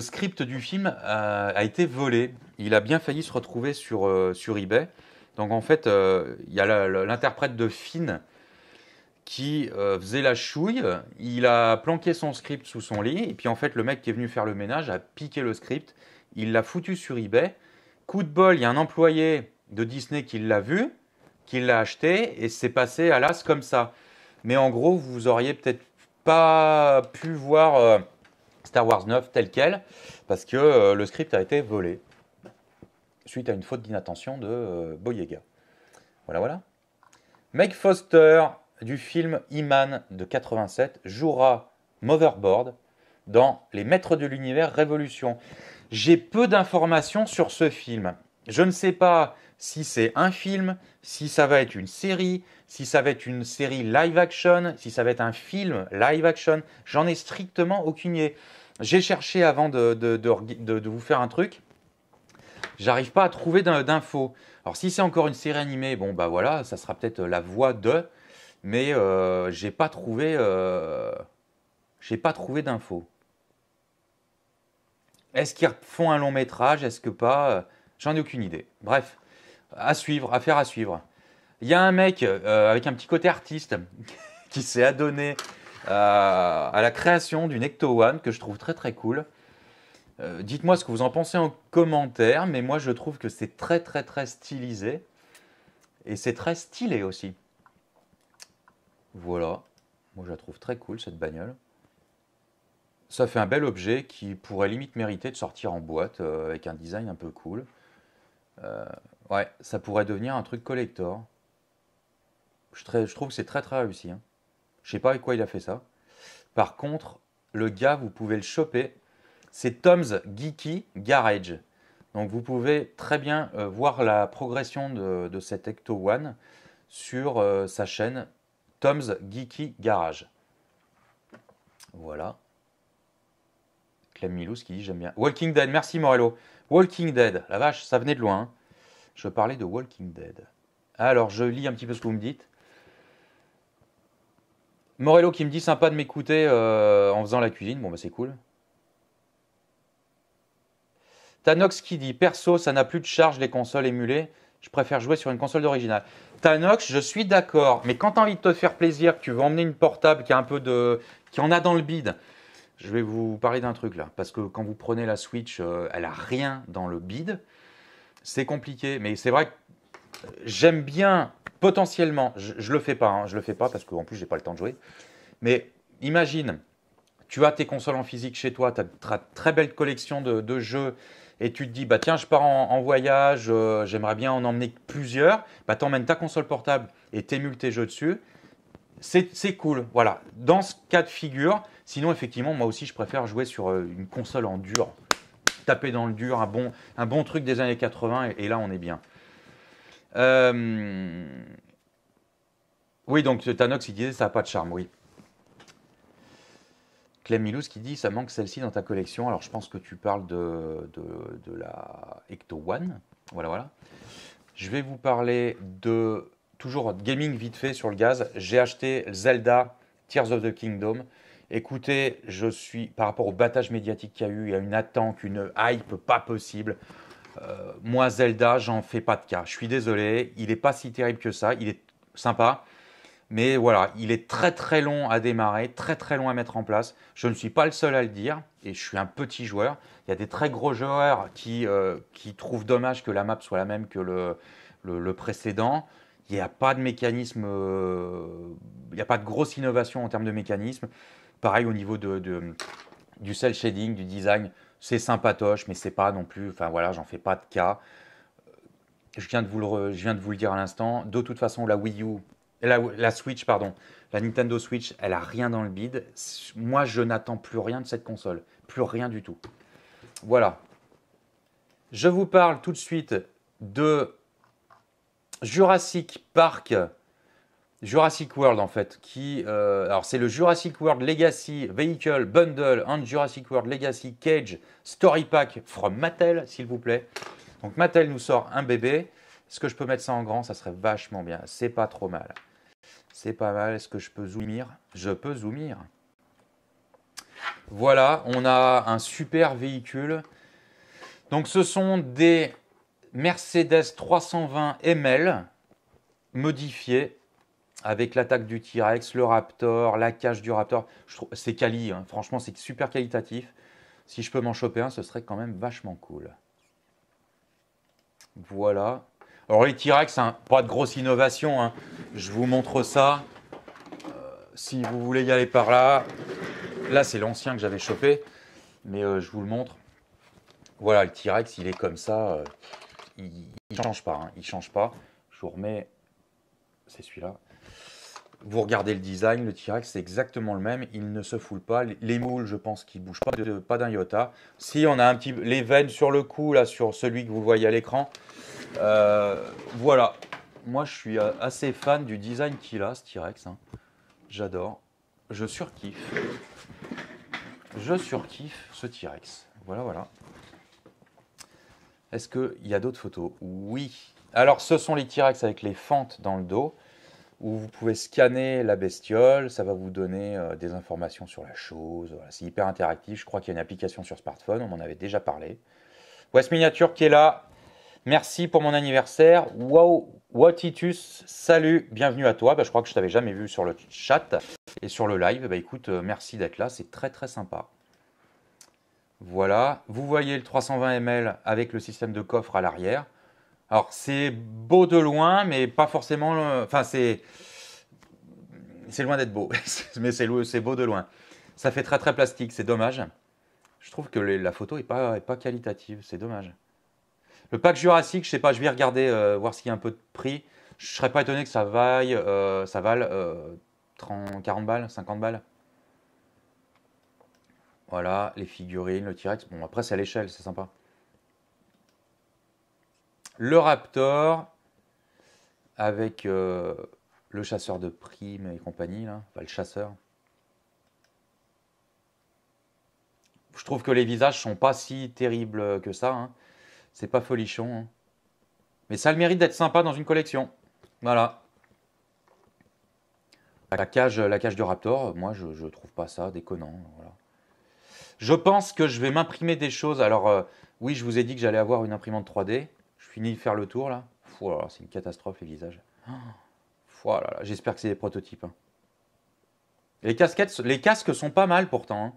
[SPEAKER 1] script du film a, été volé. Il a bien failli se retrouver sur, sur eBay. Donc en fait, euh, il y a l'interprète de Finn qui euh, faisait la chouille, il a planqué son script sous son lit, et puis en fait le mec qui est venu faire le ménage a piqué le script, il l'a foutu sur eBay, coup de bol, il y a un employé de Disney qui l'a vu, qui l'a acheté, et c'est passé à l'as comme ça. Mais en gros, vous auriez peut-être pas pu voir euh, Star Wars 9 tel quel, parce que le script a été volé suite à une faute d'inattention de euh, Boyega. Voilà, voilà. Meg Foster du film Iman de 87 jouera Motherboard dans Les Maîtres de l'Univers Révolution. J'ai peu d'informations sur ce film. Je ne sais pas si c'est un film, si ça va être une série, si ça va être une série live action, si ça va être un film live action. J'en ai strictement aucune idée. J'ai cherché avant de, vous faire un truc. J'arrive pas à trouver d'infos. Alors si c'est encore une série animée, bon bah voilà, ça sera peut-être euh, la voix de, mais euh, j'ai pas trouvé, euh, j'ai pas trouvé d'infos. Est-ce qu'ils font un long métrage Est-ce que pas J'en ai aucune idée. Bref, à suivre, à faire à suivre. Il y a un mec avec un petit côté artiste qui s'est adonné à la création d'une Ecto One que je trouve très très cool. Euh, dites-moi ce que vous en pensez en commentaire, mais moi je trouve que c'est très très très stylisé. Et c'est très stylé aussi. Voilà. Moi je la trouve très cool cette bagnole. Ça fait un bel objet qui pourrait limite mériter de sortir en boîte euh, avec un design un peu cool. Euh, ouais, ça pourrait devenir un truc collector. Je, trouve que c'est très très réussi. Hein. Je sais pas avec quoi il a fait ça. Par contre, le gars, vous pouvez le choper c'est Tom's Geeky Garage. Donc vous pouvez très bien euh, voir la progression de, cet Ecto One sur euh, sa chaîne Tom's Geeky Garage. Voilà. Clem Milous qui dit j'aime bien. Walking Dead, merci Morello. Walking Dead, la vache, ça venait de loin. Hein. Je parlais de Walking Dead. Alors je lis un petit peu ce que vous me dites. Morello qui me dit sympa de m'écouter euh, en faisant la cuisine. Bon bah c'est cool. Tanox qui dit perso, ça n'a plus de charge les consoles émulées. Je préfère jouer sur une console d'original. Tanox, je suis d'accord, mais quand tu as envie de te faire plaisir, que tu veux emmener une portable qui a un peu de, qui en a dans le bide. Je vais vous parler d'un truc là, parce que quand vous prenez la Switch, euh, elle a rien dans le bide. C'est compliqué, mais c'est vrai que j'aime bien potentiellement. Je, ne le fais pas, hein, je le fais pas parce qu'en plus j'ai pas le temps de jouer. Mais imagine, tu as tes consoles en physique chez toi, tu as très belle collection de, de jeux et tu te dis, bah tiens, je pars en, voyage, euh, j'aimerais bien en emmener plusieurs, bah t'emmènes ta console portable et t'émules tes jeux dessus. C'est cool, voilà. Dans ce cas de figure, sinon effectivement, moi aussi, je préfère jouer sur euh, une console en dur. Taper dans le dur, un bon, un bon truc des années 80, et, là, on est bien. Euh, oui, donc Tanox, il disait, ça n'a pas de charme, oui. Clem Milouz qui dit ça manque celle-ci dans ta collection. Alors je pense que tu parles de, de, la Ecto One. Voilà, voilà. Je vais vous parler de toujours gaming vite fait sur le gaz. J'ai acheté Zelda Tears of the Kingdom. Écoutez, je suis par rapport au battage médiatique qu'il y a eu, il y a une attente, une hype pas possible. Euh, moi, Zelda, j'en fais pas de cas. Je suis désolé, il n'est pas si terrible que ça. Il est sympa. Mais voilà, il est très très long à démarrer, très très long à mettre en place. Je ne suis pas le seul à le dire, et je suis un petit joueur. Il y a des très gros joueurs qui, euh, trouvent dommage que la map soit la même que le, précédent. Il n'y a pas de mécanisme, euh, il n'y a pas de grosse innovation en termes de mécanisme. Pareil au niveau du cell shading, du design, c'est sympatoche, mais c'est pas non plus, enfin voilà, j'en fais pas de cas. Je viens de vous le, je viens de vous le dire à l'instant. De toute façon, la Wii U, la, Switch, pardon. La Nintendo Switch, elle a rien dans le bide. Moi, je n'attends plus rien de cette console. Plus rien du tout. Voilà. Je vous parle tout de suite de Jurassic Park. Jurassic World en fait, qui euh, alors c'est le Jurassic World Legacy Vehicle Bundle and Jurassic World Legacy Cage Story Pack from Mattel, s'il vous plaît. Donc Mattel nous sort un bébé. Est-ce que je peux mettre ça en grand Ça serait vachement bien. C'est pas trop mal. C'est pas mal. Est-ce que je peux zoomir Je peux zoomir. Voilà, on a un super véhicule. Donc ce sont des Mercedes 320 ML modifiés avec l'attaque du T-Rex, le Raptor, la cage du Raptor. C'est quali, hein. franchement c'est super qualitatif. Si je peux m'en choper un, ce serait quand même vachement cool. Voilà. Alors les T-Rex, pas de grosse innovation. Hein. Je vous montre ça. Euh, si vous voulez y aller par là. Là, c'est l'ancien que j'avais chopé. Mais euh, je vous le montre. Voilà, le T-Rex, il est comme ça. Euh, il ne change pas. Hein, il change pas. Je vous remets... C'est celui-là. Vous regardez le design, le T-Rex, c'est exactement le même. Il ne se foule pas. Les moules, je pense qu'ils ne bougent pas, pas d'un iota. Si on a un petit... Les veines sur le cou, là, sur celui que vous voyez à l'écran, euh, voilà. Moi, je suis euh, assez fan du design qu'il a, ce T-Rex. Hein. J'adore. Je surkiffe. Je surkiffe ce T-Rex. Voilà, voilà. Est-ce qu'il y a d'autres photos Oui. Alors, ce sont les T-Rex avec les fentes dans le dos, où vous pouvez scanner la bestiole. Ça va vous donner euh, des informations sur la chose. c'est hyper interactif. Je crois qu'il y a une application sur smartphone. On en avait déjà parlé. West Miniature qui est là. Merci pour mon anniversaire. Wow, Watitus, salut, bienvenue à toi. Bah, je crois que je t'avais jamais vu sur le chat et sur le live. Bah, écoute, euh, merci d'être là, c'est très très sympa. Voilà, vous voyez le 320 ml avec le système de coffre à l'arrière. Alors c'est beau de loin, mais pas forcément. Enfin, c'est c'est loin d'être beau, mais c'est beau de loin. Ça fait très très plastique, c'est dommage. Je trouve que la photo n'est pas qualitative, c'est dommage. Le pack jurassique, je sais pas, je vais regarder, euh, voir s'il y a un peu de prix. Je serais pas étonné que ça vaille, euh, ça vale 30, euh, 40 balles, 50 balles. Voilà, les figurines, le T-Rex. Bon, après, c'est à l'échelle, c'est sympa. Le Raptor, avec le chasseur de primes et compagnie, là. Enfin, le chasseur. Je trouve que les visages sont pas si terribles que ça. Hein. C'est pas folichon. Hein. Mais ça a le mérite d'être sympa dans une collection. Voilà. La cage, la cage de Raptor, moi je, ne trouve pas ça déconnant. Je pense que je vais m'imprimer des choses. Alors euh, oui, je vous ai dit que j'allais avoir une imprimante 3D. Je finis de faire le tour là. Oh c'est une catastrophe les visages. Oh j'espère que c'est des prototypes. Hein. Les casquettes, les casques sont pas mal pourtant. Hein.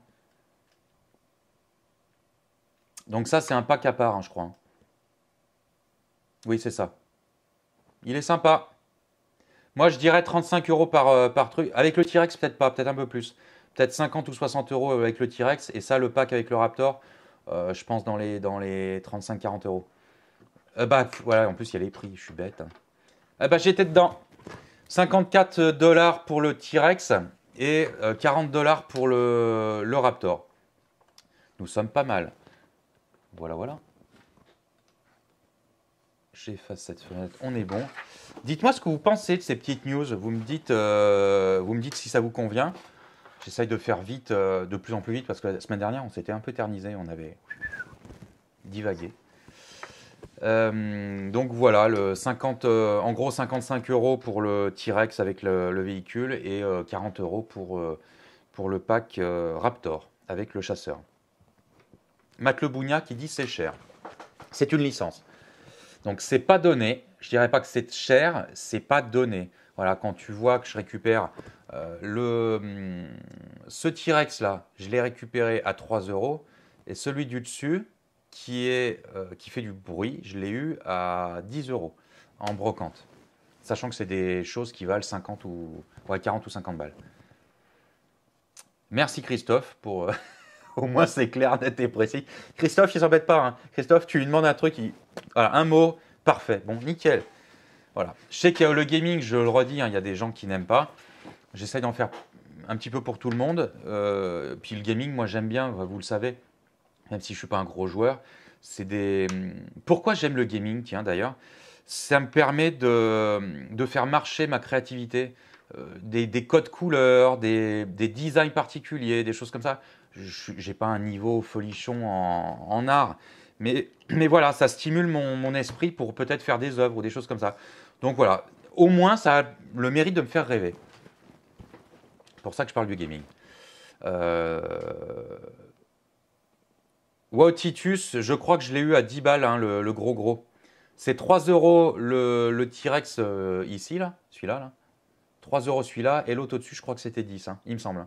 [SPEAKER 1] Donc ça, c'est un pack à part, je crois. Oui, c'est ça. Il est sympa. Moi, je dirais 35 euros par, euh, par truc. Avec le T-Rex, peut-être pas, peut-être un peu plus. Peut-être 50 ou 60 euros euh, avec le T-Rex. Et ça, le pack avec le Raptor, euh, je pense dans les, dans les 35-40 euros. Bah, voilà, en plus, il y a les prix, je suis bête. Hein. bah, j'étais dedans. 54 dollars pour le T-Rex et 40 dollars pour le Raptor. Nous sommes pas mal. Voilà, voilà. J'efface cette fenêtre, on est bon. Dites-moi ce que vous pensez de ces petites news. Vous me dites, euh, vous me dites si ça vous convient. J'essaye de faire vite, euh, de plus en plus vite, parce que la semaine dernière, on s'était un peu ternisé, on avait divagué. Euh, donc voilà, le 50, en gros 55 euros pour le T-Rex avec le, véhicule et 40 euros pour, pour le pack Raptor avec le chasseur. Matt qui dit c'est cher. C'est une licence. Donc c'est pas donné. Je dirais pas que c'est cher, c'est pas donné. Voilà, quand tu vois que je récupère euh, le, hum, ce T-Rex là, je l'ai récupéré à 3 euros et celui du dessus qui, est, euh, qui fait du bruit, je l'ai eu à 10 euros en brocante. Sachant que c'est des choses qui valent 50 ou 40 ou 50 balles. Merci Christophe pour. Euh, Au moins, c'est clair, net et précis. Christophe, il s'embête pas. Hein. Christophe, tu lui demandes un truc, voilà, un mot, parfait. Bon, nickel. Voilà. Je sais le gaming, je le redis, hein, il y a des gens qui n'aiment pas. J'essaye d'en faire un petit peu pour tout le monde. Euh, puis le gaming, moi, j'aime bien, vous le savez, même si je ne suis pas un gros joueur. C'est des. Hmm, pourquoi j'aime le gaming, tiens, d'ailleurs Ça me permet de, hmm, faire marcher ma créativité. Euh, des, codes couleurs, des, designs particuliers, des choses comme ça je n'ai pas un niveau folichon en, art. Mais, mais, voilà, ça stimule mon, esprit pour peut-être faire des œuvres ou des choses comme ça. Donc voilà, au moins ça a le mérite de me faire rêver. C'est pour ça que je parle du gaming. Euh... Titus, je crois que je l'ai eu à 10 balles, hein, le, gros gros. C'est 3 euros le, le T-Rex euh, ici, là, celui-là. Là. 3 euros celui-là, et l'autre au-dessus, je crois que c'était 10, hein, il me semble.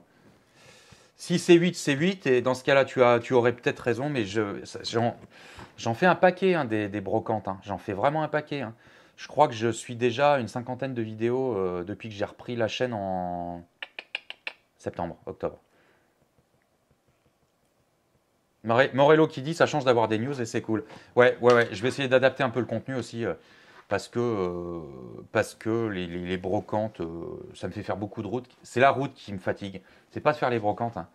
[SPEAKER 1] Si c'est 8, c'est 8, et dans ce cas-là, tu, tu aurais peut-être raison, mais j'en fais un paquet hein, des, des, brocantes, hein. j'en fais vraiment un paquet. Hein. Je crois que je suis déjà une cinquantaine de vidéos euh, depuis que j'ai repris la chaîne en septembre, octobre. Morello qui dit ça change d'avoir des news et c'est cool. Ouais, ouais, ouais, je vais essayer d'adapter un peu le contenu aussi. Euh parce que, euh, parce que les, brocantes, euh, ça me fait faire beaucoup de routes. C'est la route qui me fatigue. C'est pas de faire les brocantes. Hein.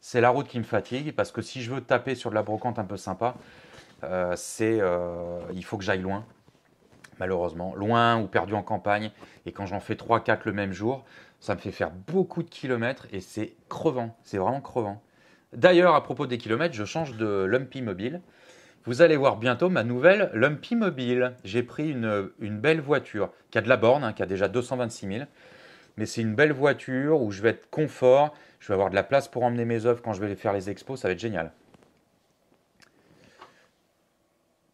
[SPEAKER 1] C'est la route qui me fatigue parce que si je veux taper sur de la brocante un peu sympa, euh, il faut que j'aille loin, malheureusement. Loin ou perdu en campagne. Et quand j'en fais 3-4 le même jour, ça me fait faire beaucoup de kilomètres et c'est crevant. C'est vraiment crevant. D'ailleurs, à propos des kilomètres, je change de lumpy mobile. Vous allez voir bientôt ma nouvelle Lumpy Mobile. J'ai pris une, belle voiture qui a de la borne, hein, qui a déjà 226 000. Mais c'est une belle voiture où je vais être confort, je vais avoir de la place pour emmener mes œuvres quand je vais faire les expos, ça va être génial.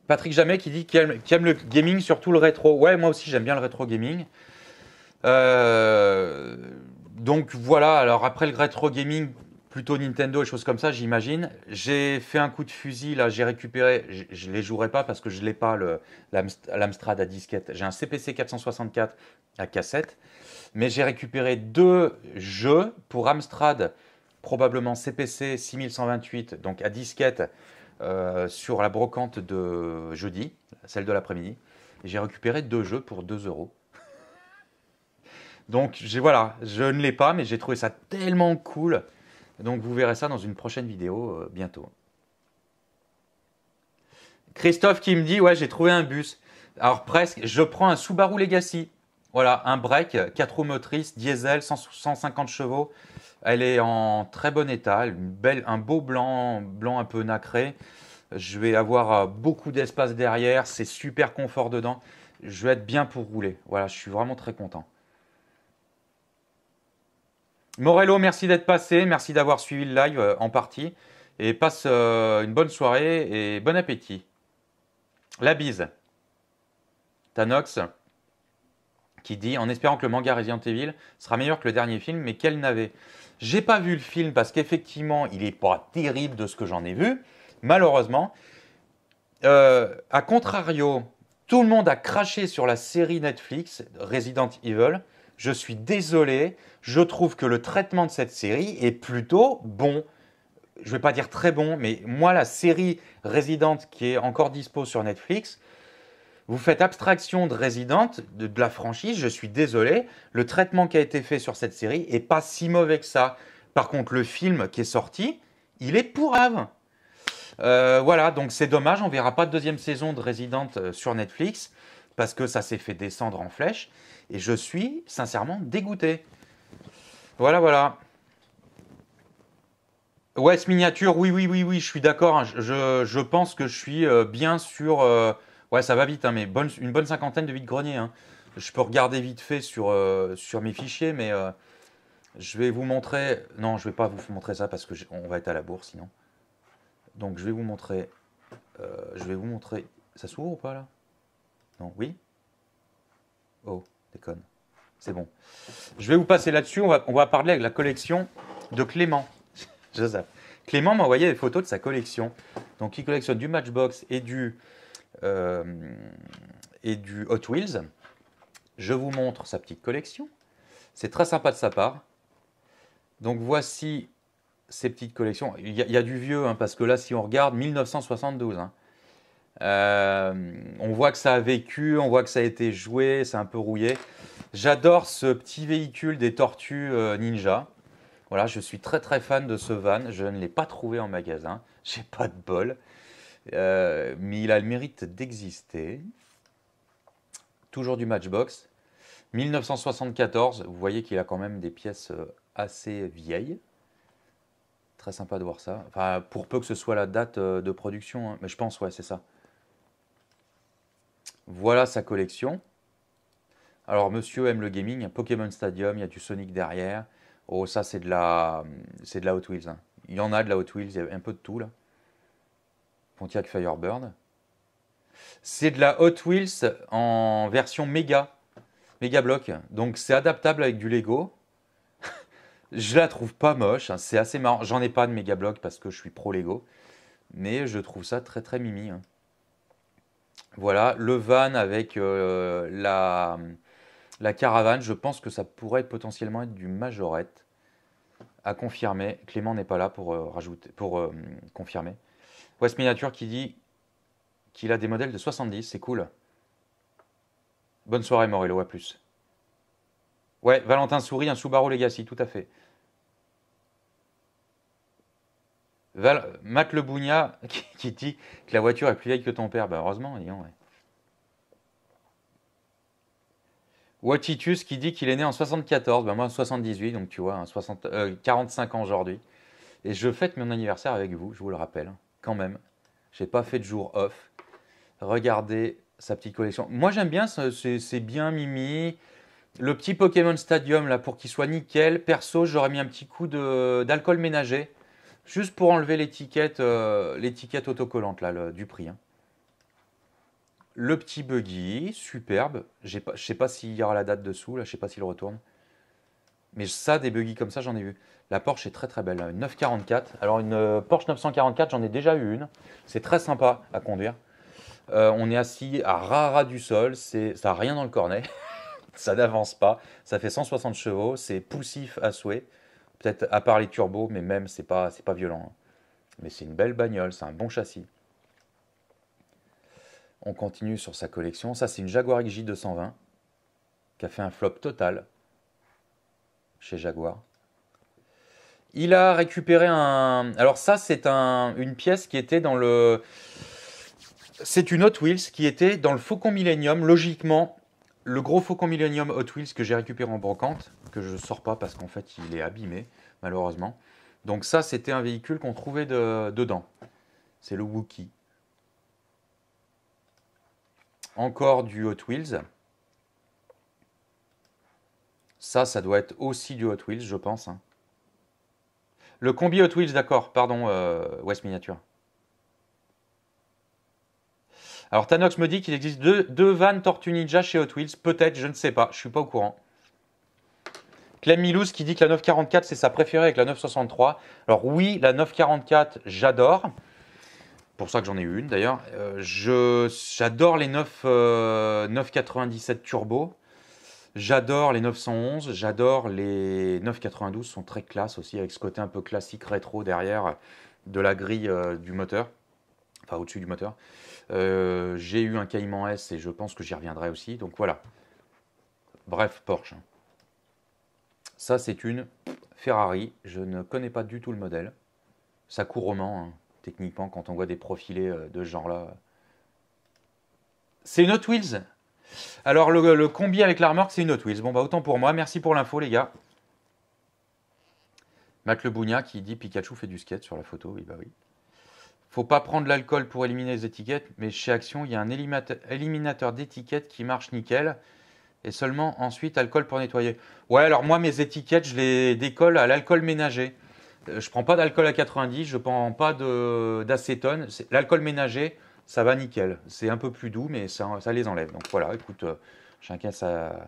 [SPEAKER 1] Patrick Jamet qui dit qu'il aime, le gaming, surtout le rétro. Ouais, moi aussi j'aime bien le rétro gaming. Euh, donc voilà, alors après le rétro gaming, plutôt Nintendo et choses comme ça, j'imagine. J'ai fait un coup de fusil, là, j'ai récupéré, je ne les jouerai pas parce que je n'ai l'ai pas, l'Amstrad à disquette. J'ai un CPC 464 à cassette, mais j'ai récupéré deux jeux pour Amstrad, probablement CPC 6128, donc à disquette, euh, sur la brocante de jeudi, celle de l'après-midi. J'ai récupéré deux jeux pour 2 euros. Donc voilà, je ne l'ai pas, mais j'ai trouvé ça tellement cool. Donc vous verrez ça dans une prochaine vidéo euh, bientôt. Christophe qui me dit ouais j'ai trouvé un bus. Alors presque, je prends un Subaru Legacy. Voilà, un break, 4 roues motrices, diesel, 150 chevaux. Elle est en très bon état, belle, un beau blanc, blanc un peu nacré. Je vais avoir euh, beaucoup d'espace derrière, c'est super confort dedans. Je vais être bien pour rouler. Voilà, je suis vraiment très content. Morello, merci d'être passé, merci d'avoir suivi le live euh, en partie. Et passe euh, une bonne soirée et bon appétit. La bise. Tanox qui dit En espérant que le manga Resident Evil sera meilleur que le dernier film, mais qu'elle n'avait. J'ai pas vu le film parce qu'effectivement, il est pas terrible de ce que j'en ai vu, malheureusement. a euh, contrario, tout le monde a craché sur la série Netflix, Resident Evil je suis désolé, je trouve que le traitement de cette série est plutôt bon. Je ne vais pas dire très bon, mais moi, la série résidente qui est encore dispo sur Netflix, vous faites abstraction de résidente, de, la franchise, je suis désolé, le traitement qui a été fait sur cette série est pas si mauvais que ça. Par contre, le film qui est sorti, il est pourrave. Euh, voilà, donc c'est dommage, on ne verra pas de deuxième saison de Résidente euh, sur Netflix parce que ça s'est fait descendre en flèche. Et je suis sincèrement dégoûté. Voilà, voilà. Ouais, ouais, miniature, oui, oui, oui, oui, je suis d'accord. Hein. je, pense que je suis euh, bien sur. Euh, ouais, ça va vite, hein, mais une bonne cinquantaine de vite grenier hein. Je peux regarder vite fait sur, euh, sur mes fichiers, mais je vais vous montrer. Non, je ne vais pas vous montrer ça parce qu'on va être à la bourse, sinon. Donc, je vais vous montrer. je vais vous montrer. Ça s'ouvre ou pas là non, oui Oh, déconne. C'est bon. Je vais vous passer là-dessus. On va, parler avec la collection de Clément. Joseph. Clément m'a envoyé des photos de sa collection. Donc, il collectionne du Matchbox et du, euh, et du Hot Wheels. Je vous montre sa petite collection. C'est très sympa de sa part. Donc, voici ses petites collections. Il y, a, du vieux, hein, parce que là, si on regarde, 1972. Euh, on voit que ça a vécu, on voit que ça a été joué, c'est un peu rouillé. J'adore ce petit véhicule des tortues euh, ninja. Voilà, je suis très très fan de ce van. Je ne l'ai pas trouvé en magasin. J'ai pas de bol. Euh, mais il a le mérite d'exister. Toujours du Matchbox. 1974, vous voyez qu'il a quand même des pièces assez vieilles. Très sympa de voir ça. Enfin, pour peu que ce soit la date de production, hein. mais je pense, ouais, c'est ça. Voilà sa collection. Alors, monsieur aime le gaming, Pokémon Stadium, il y a du Sonic derrière. Oh, ça, c'est de la, c'est de la Hot Wheels. Hein. Il y en a de la Hot Wheels, il y a un peu de tout, là. Pontiac Firebird. C'est de la Hot Wheels en version méga, méga bloc. Donc, c'est adaptable avec du Lego. je la trouve pas moche, hein. c'est assez marrant. J'en ai pas de méga bloc parce que je suis pro Lego. Mais je trouve ça très, très mimi. Hein. Voilà, le van avec euh, la, la, caravane, je pense que ça pourrait potentiellement être du majorette. À confirmer, Clément n'est pas là pour, euh, rajouter, pour euh, confirmer. West Miniature qui dit qu'il a des modèles de 70, c'est cool. Bonne soirée Morello, à plus. Ouais, Valentin sourit un Subaru Legacy, tout à fait. Val, Matt Le qui, dit que la voiture est plus vieille que ton père. Bah heureusement, disons. Ouais. Watitus qui dit qu'il est né en 74, ben, moi en 78, donc tu vois, 45 hein, euh, ans aujourd'hui. Et je fête mon anniversaire avec vous, je vous le rappelle, quand même. Je n'ai pas fait de jour off. Regardez sa petite collection. Moi j'aime bien, c'est bien Mimi. Le petit Pokémon Stadium là pour qu'il soit nickel. Perso, j'aurais mis un petit coup d'alcool ménager Juste pour enlever l'étiquette euh, l'étiquette autocollante là, du prix. Hein. Le petit buggy, superbe. Je ne sais pas s'il y aura la date dessous, là, je ne sais pas s'il retourne. Mais ça, des buggy comme ça, j'en ai vu. La Porsche est très très belle, hein. une 944. Alors une euh, Porsche 944, j'en ai déjà eu une. C'est très sympa à conduire. Euh, on est assis à Rara du sol, ça n'a rien dans le cornet, ça n'avance pas, ça fait 160 chevaux, c'est poussif à souhait. Peut-être à part les turbos, mais même, c'est pas, pas violent. Hein. Mais c'est une belle bagnole, c'est un bon châssis. On continue sur sa collection. Ça, c'est une Jaguar XJ 220 qui a fait un flop total chez Jaguar. Il a récupéré un. Alors, ça, c'est une pièce qui était dans le. C'est une Hot Wheels qui était dans le Faucon Millennium, logiquement le gros Faucon Millennium Hot Wheels que j'ai récupéré en brocante, que je ne sors pas parce qu'en fait il est abîmé, malheureusement. Donc ça, c'était un véhicule qu'on trouvait dedans. C'est le Wookie. Encore du Hot Wheels. Ça, ça doit être aussi du Hot Wheels, je pense. Hein. Le combi Hot Wheels, d'accord, pardon, euh, West Miniature. Alors Tanox me dit qu'il existe deux, deux vannes Tortue Ninja chez Hot Wheels. Peut-être, je ne sais pas, je suis pas au courant. Clem Milous qui dit que la 944 c'est sa préférée avec la 963. Alors oui, la 944 j'adore. Pour ça que j'en ai une d'ailleurs. Euh, j'adore les 9, 997 euh, turbo. J'adore les 911, j'adore les 992, sont très classe aussi, avec ce côté un peu classique rétro derrière de la grille euh, du moteur enfin au-dessus du moteur. Euh, j'ai eu un Cayman S et je pense que j'y reviendrai aussi. Donc voilà. Bref, Porsche. Ça, c'est une Ferrari. Je ne connais pas du tout le modèle. Ça court au hein, techniquement, quand on voit des profilés euh, de ce genre-là. C'est une Hot Wheels Alors, le, combi avec la c'est une Hot Wheels. Bon, bah, autant pour moi. Merci pour l'info, les gars. Mac Le qui dit Pikachu fait du skate sur la photo. Oui, bah oui. Faut pas prendre l'alcool pour éliminer les étiquettes, mais chez Action, il y a un éliminateur d'étiquettes qui marche nickel. Et seulement ensuite alcool pour nettoyer. Ouais, alors moi mes étiquettes, je les décolle à l'alcool ménager. Euh, je prends pas d'alcool à 90, je prends pas d'acétone. L'alcool ménager, ça va nickel. C'est un peu plus doux, mais ça, les enlève. Donc voilà, écoute, euh, chacun sa,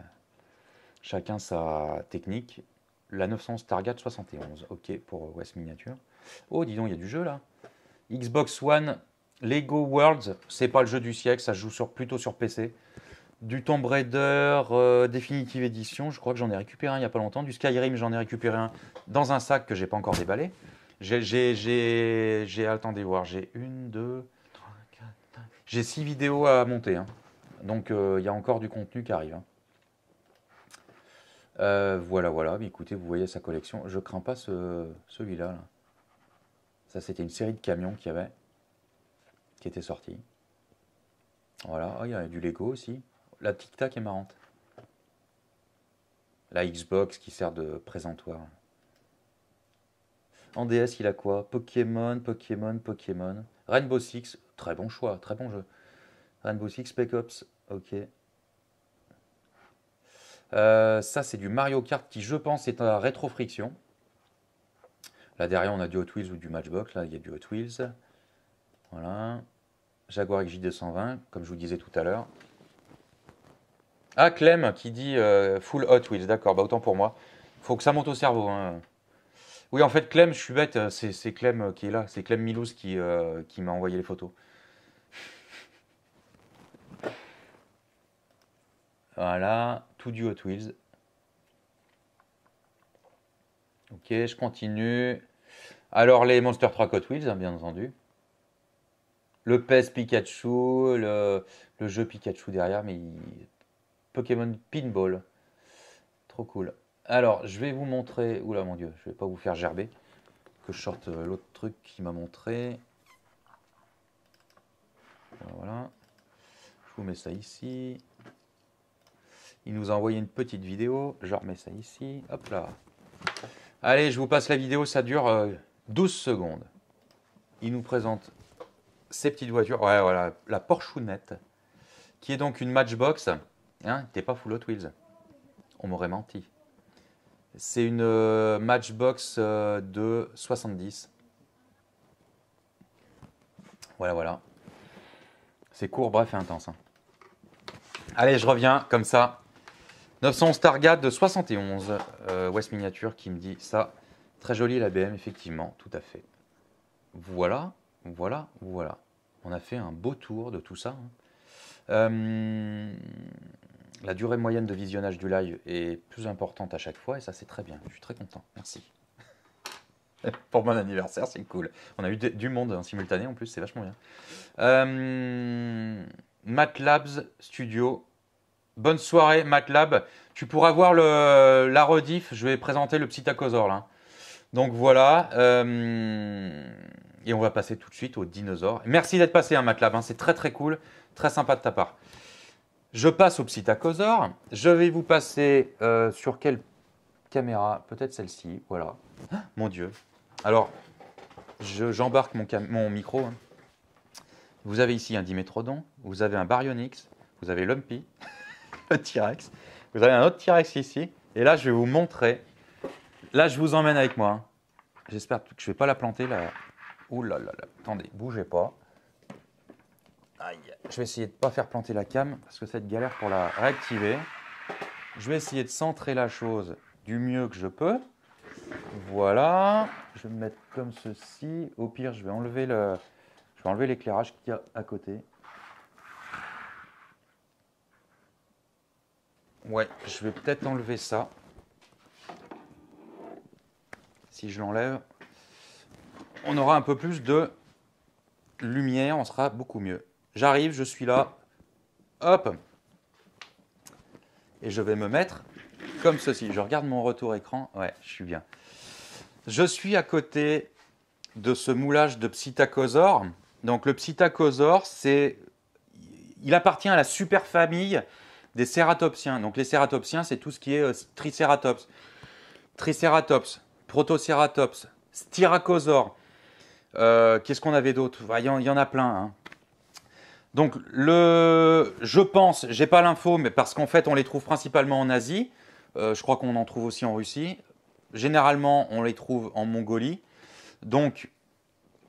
[SPEAKER 1] chacun sa technique. La 900 Target 71, ok pour West Miniature. Oh, dis donc, il y a du jeu là. Xbox One, Lego Worlds, c'est pas le jeu du siècle, ça joue sur, plutôt sur PC. Du Tomb Raider définitive euh, Definitive Edition, je crois que j'en ai récupéré un il n'y a pas longtemps. Du Skyrim, j'en ai récupéré un dans un sac que j'ai pas encore déballé. J'ai, attendez voir, j'ai une, deux, trois, quatre, J'ai six vidéos à monter. Hein. Donc euh, il y a encore du contenu qui arrive. Hein. Euh, voilà, voilà. Mais écoutez, vous voyez sa collection. Je crains pas celui-là. là ça, c'était une série de camions qu'il y avait, qui était sortie. Voilà, ah, il y a du Lego aussi. La Tic Tac est marrante. La Xbox qui sert de présentoir. En DS, il a quoi Pokémon, Pokémon, Pokémon. Rainbow Six, très bon choix, très bon jeu. Rainbow Six, Spec Ops, ok. Euh, ça, c'est du Mario Kart qui, je pense, est à rétrofriction. Là derrière, on a du Hot Wheels ou du Matchbox. Là, il y a du Hot Wheels. Voilà. Jaguar XJ220, comme je vous disais tout à l'heure. Ah, Clem qui dit euh, full Hot Wheels. D'accord, bah autant pour moi. Faut que ça monte au cerveau. Hein. Oui, en fait, Clem, je suis bête. C'est Clem qui est là. C'est Clem Milouz qui, euh, qui m'a envoyé les photos. Voilà, tout du Hot Wheels. Ok, je continue. Alors les Monster 3 Wheels, hein, bien entendu. Le PES Pikachu, le, jeu Pikachu derrière, mais Pokémon Pinball. Trop cool. Alors, je vais vous montrer. Oula, mon dieu, je vais pas vous faire gerber. Que je sorte euh, l'autre truc qui m'a montré. Voilà. Je vous mets ça ici. Il nous a envoyé une petite vidéo. Je remets ça ici. Hop là. Allez, je vous passe la vidéo. Ça dure euh, 12 secondes. Il nous présente ces petites voitures. Ouais, voilà, la Porsche qui est donc une Matchbox. Hein, t'es pas full Hot Wheels. On m'aurait menti. C'est une euh, Matchbox euh, de 70. Voilà, voilà. C'est court, bref et intense. Hein. Allez, je reviens comme ça. 911 Stargate de 71, euh, West Miniature, qui me dit ça. Très joli la BM, effectivement, tout à fait. Voilà, voilà, voilà. On a fait un beau tour de tout ça. Hein. Euh, la durée moyenne de visionnage du live est plus importante à chaque fois et ça c'est très bien. Je suis très content. Merci. Pour mon anniversaire, c'est cool. On a eu du monde en simultané en plus, c'est vachement bien. Euh, MATLABS Studio. Bonne soirée MATLAB. Tu pourras voir le, la rediff. Je vais présenter le petit là. Donc voilà. Euh, et on va passer tout de suite aux dinosaures. Merci d'être passé, un hein, Matlab. Hein, c'est très très cool. Très sympa de ta part. Je passe au psittacosaure. Je vais vous passer euh, sur quelle caméra Peut-être celle-ci. Voilà. Ah, mon Dieu. Alors, j'embarque mon, micro. Hein. Vous avez ici un Dimétrodon. Vous avez un Baryonyx. Vous avez Lumpy. le T-Rex. Vous avez un autre T-Rex ici. Et là, je vais vous montrer Là, je vous emmène avec moi. Hein. J'espère que je ne vais pas la planter là. Ouh là Attendez, bougez pas. Je vais essayer de ne pas faire planter la cam parce que cette galère pour la réactiver. Je vais essayer de centrer la chose du mieux que je peux. Voilà. Je vais me mettre comme ceci. Au pire, je vais enlever le, je vais enlever l'éclairage qui à côté. Ouais, je vais peut-être enlever ça. Si je l'enlève, on aura un peu plus de lumière, on sera beaucoup mieux. J'arrive, je suis là, hop, et je vais me mettre comme ceci. Je regarde mon retour écran, ouais, je suis bien. Je suis à côté de ce moulage de psittacosaure. Donc le psittacosaure, c'est, il appartient à la super famille des cératopsiens. Donc les cératopsiens, c'est tout ce qui est tricératops, euh, triceratops. Triceratops, Protoceratops, styracosaur. Euh, qu'est-ce qu'on avait d'autre Il y, en a plein. Hein. Donc, le, je pense, j'ai pas l'info, mais parce qu'en fait, on les trouve principalement en Asie. Euh, je crois qu'on en trouve aussi en Russie. Généralement, on les trouve en Mongolie. Donc,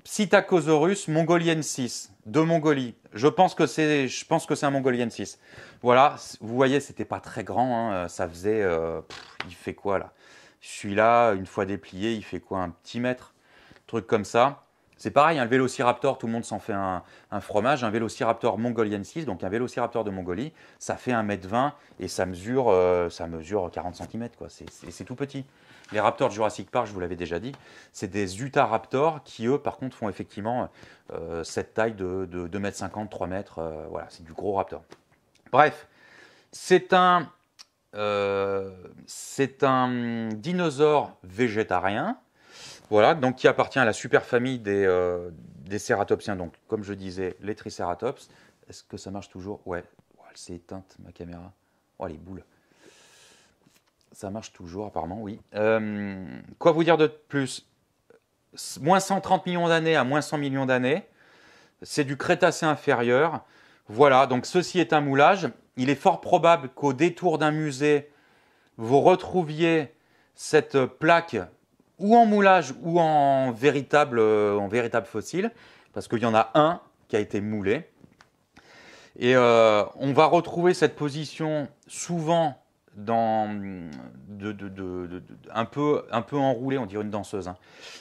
[SPEAKER 1] Psittacosaurus mongoliensis de Mongolie. Je pense que c'est, je pense que un mongoliensis. Voilà, vous voyez, c'était pas très grand. Hein, ça faisait, euh, il fait quoi là celui-là, une fois déplié, il fait quoi Un petit mètre Truc comme ça. C'est pareil, un vélociraptor, tout le monde s'en fait un, fromage. Un vélociraptor 6, donc un vélociraptor de Mongolie, ça fait 1m20 et ça mesure, euh, ça mesure 40 cm. C'est tout petit. Les raptors de Jurassic Park, je vous l'avais déjà dit, c'est des Utahraptors qui, eux, par contre, font effectivement euh, cette taille de, de 2m50, 3m. Euh, voilà, c'est du gros raptor. Bref, c'est un euh, c'est un dinosaure végétarien, voilà, donc qui appartient à la superfamille des, euh, des ceratopsiens. donc comme je disais, les triceratops. Est-ce que ça marche toujours Ouais, oh, elle s'est éteinte ma caméra. Oh les boules. Ça marche toujours apparemment, oui. Euh, quoi vous dire de plus Moins 130 millions d'années à moins 100 millions d'années, c'est du Crétacé inférieur. Voilà, donc ceci est un moulage il est fort probable qu'au détour d'un musée, vous retrouviez cette plaque ou en moulage ou en véritable, euh, en véritable fossile, parce qu'il y en a un qui a été moulé. Et euh, on va retrouver cette position souvent dans, un, peu, un peu enroulée, on dirait une danseuse. Hein.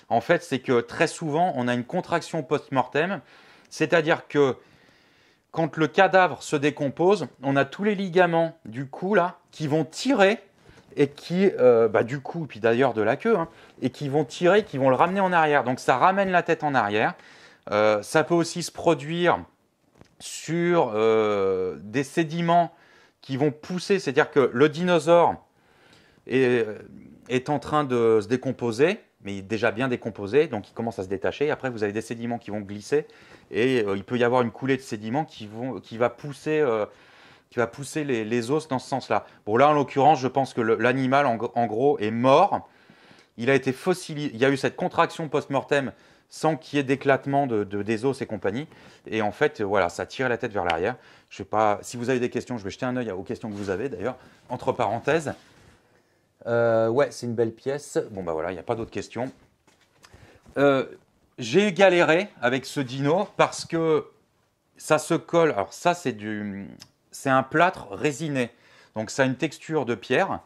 [SPEAKER 1] En fait, c'est que très souvent, on a une contraction post-mortem, c'est-à-dire que quand le cadavre se décompose, on a tous les ligaments du cou là qui vont tirer et qui, euh, bah, du cou, puis d'ailleurs de la queue, hein, et qui vont tirer, qui vont le ramener en arrière. Donc ça ramène la tête en arrière. Euh, ça peut aussi se produire sur euh, des sédiments qui vont pousser, c'est-à-dire que le dinosaure est en train de se décomposer, mais déjà bien décomposé, donc il commence à se détacher. Après, vous avez des sédiments qui vont glisser et euh, il peut y avoir une coulée de sédiments qui, vont, qui va pousser, euh, qui va pousser les, os dans ce sens-là. Bon, là, en l'occurrence, je pense que l'animal, en, gros, est mort. Il a été fossilisé. Il y a eu cette contraction post-mortem sans qu'il y ait d'éclatement de, des os et compagnie. Et en fait, voilà, ça tire la tête vers l'arrière. Je sais pas, si vous avez des questions, je vais jeter un œil aux questions que vous avez d'ailleurs, entre parenthèses. Euh, ouais, c'est une belle pièce. Bon, bah voilà, il n'y a pas d'autres questions. Euh, j'ai galéré avec ce dino parce que ça se colle. Alors, ça, c'est du. C'est un plâtre résiné. Donc, ça a une texture de pierre.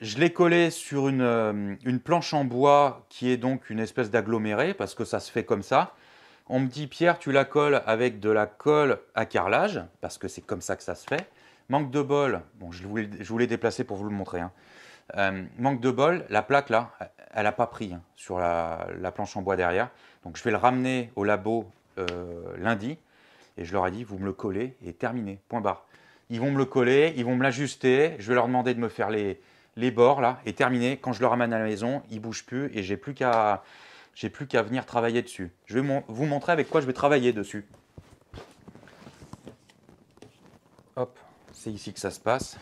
[SPEAKER 1] Je l'ai collé sur une, euh, une planche en bois qui est donc une espèce d'aggloméré parce que ça se fait comme ça. On me dit, Pierre, tu la colles avec de la colle à carrelage parce que c'est comme ça que ça se fait. Manque de bol, bon, je voulais, je voulais déplacer pour vous le montrer. Hein. Euh, manque de bol, la plaque là, elle n'a pas pris hein, sur la, planche en bois derrière. Donc je vais le ramener au labo euh, lundi et je leur ai dit, vous me le collez et terminé, point barre. Ils vont me le coller, ils vont me l'ajuster, je vais leur demander de me faire les, les bords là et terminé. Quand je le ramène à la maison, il ne bouge plus et j'ai plus qu'à j'ai plus qu'à venir travailler dessus. Je vais vous montrer avec quoi je vais travailler dessus. Hop c'est ici que ça se passe.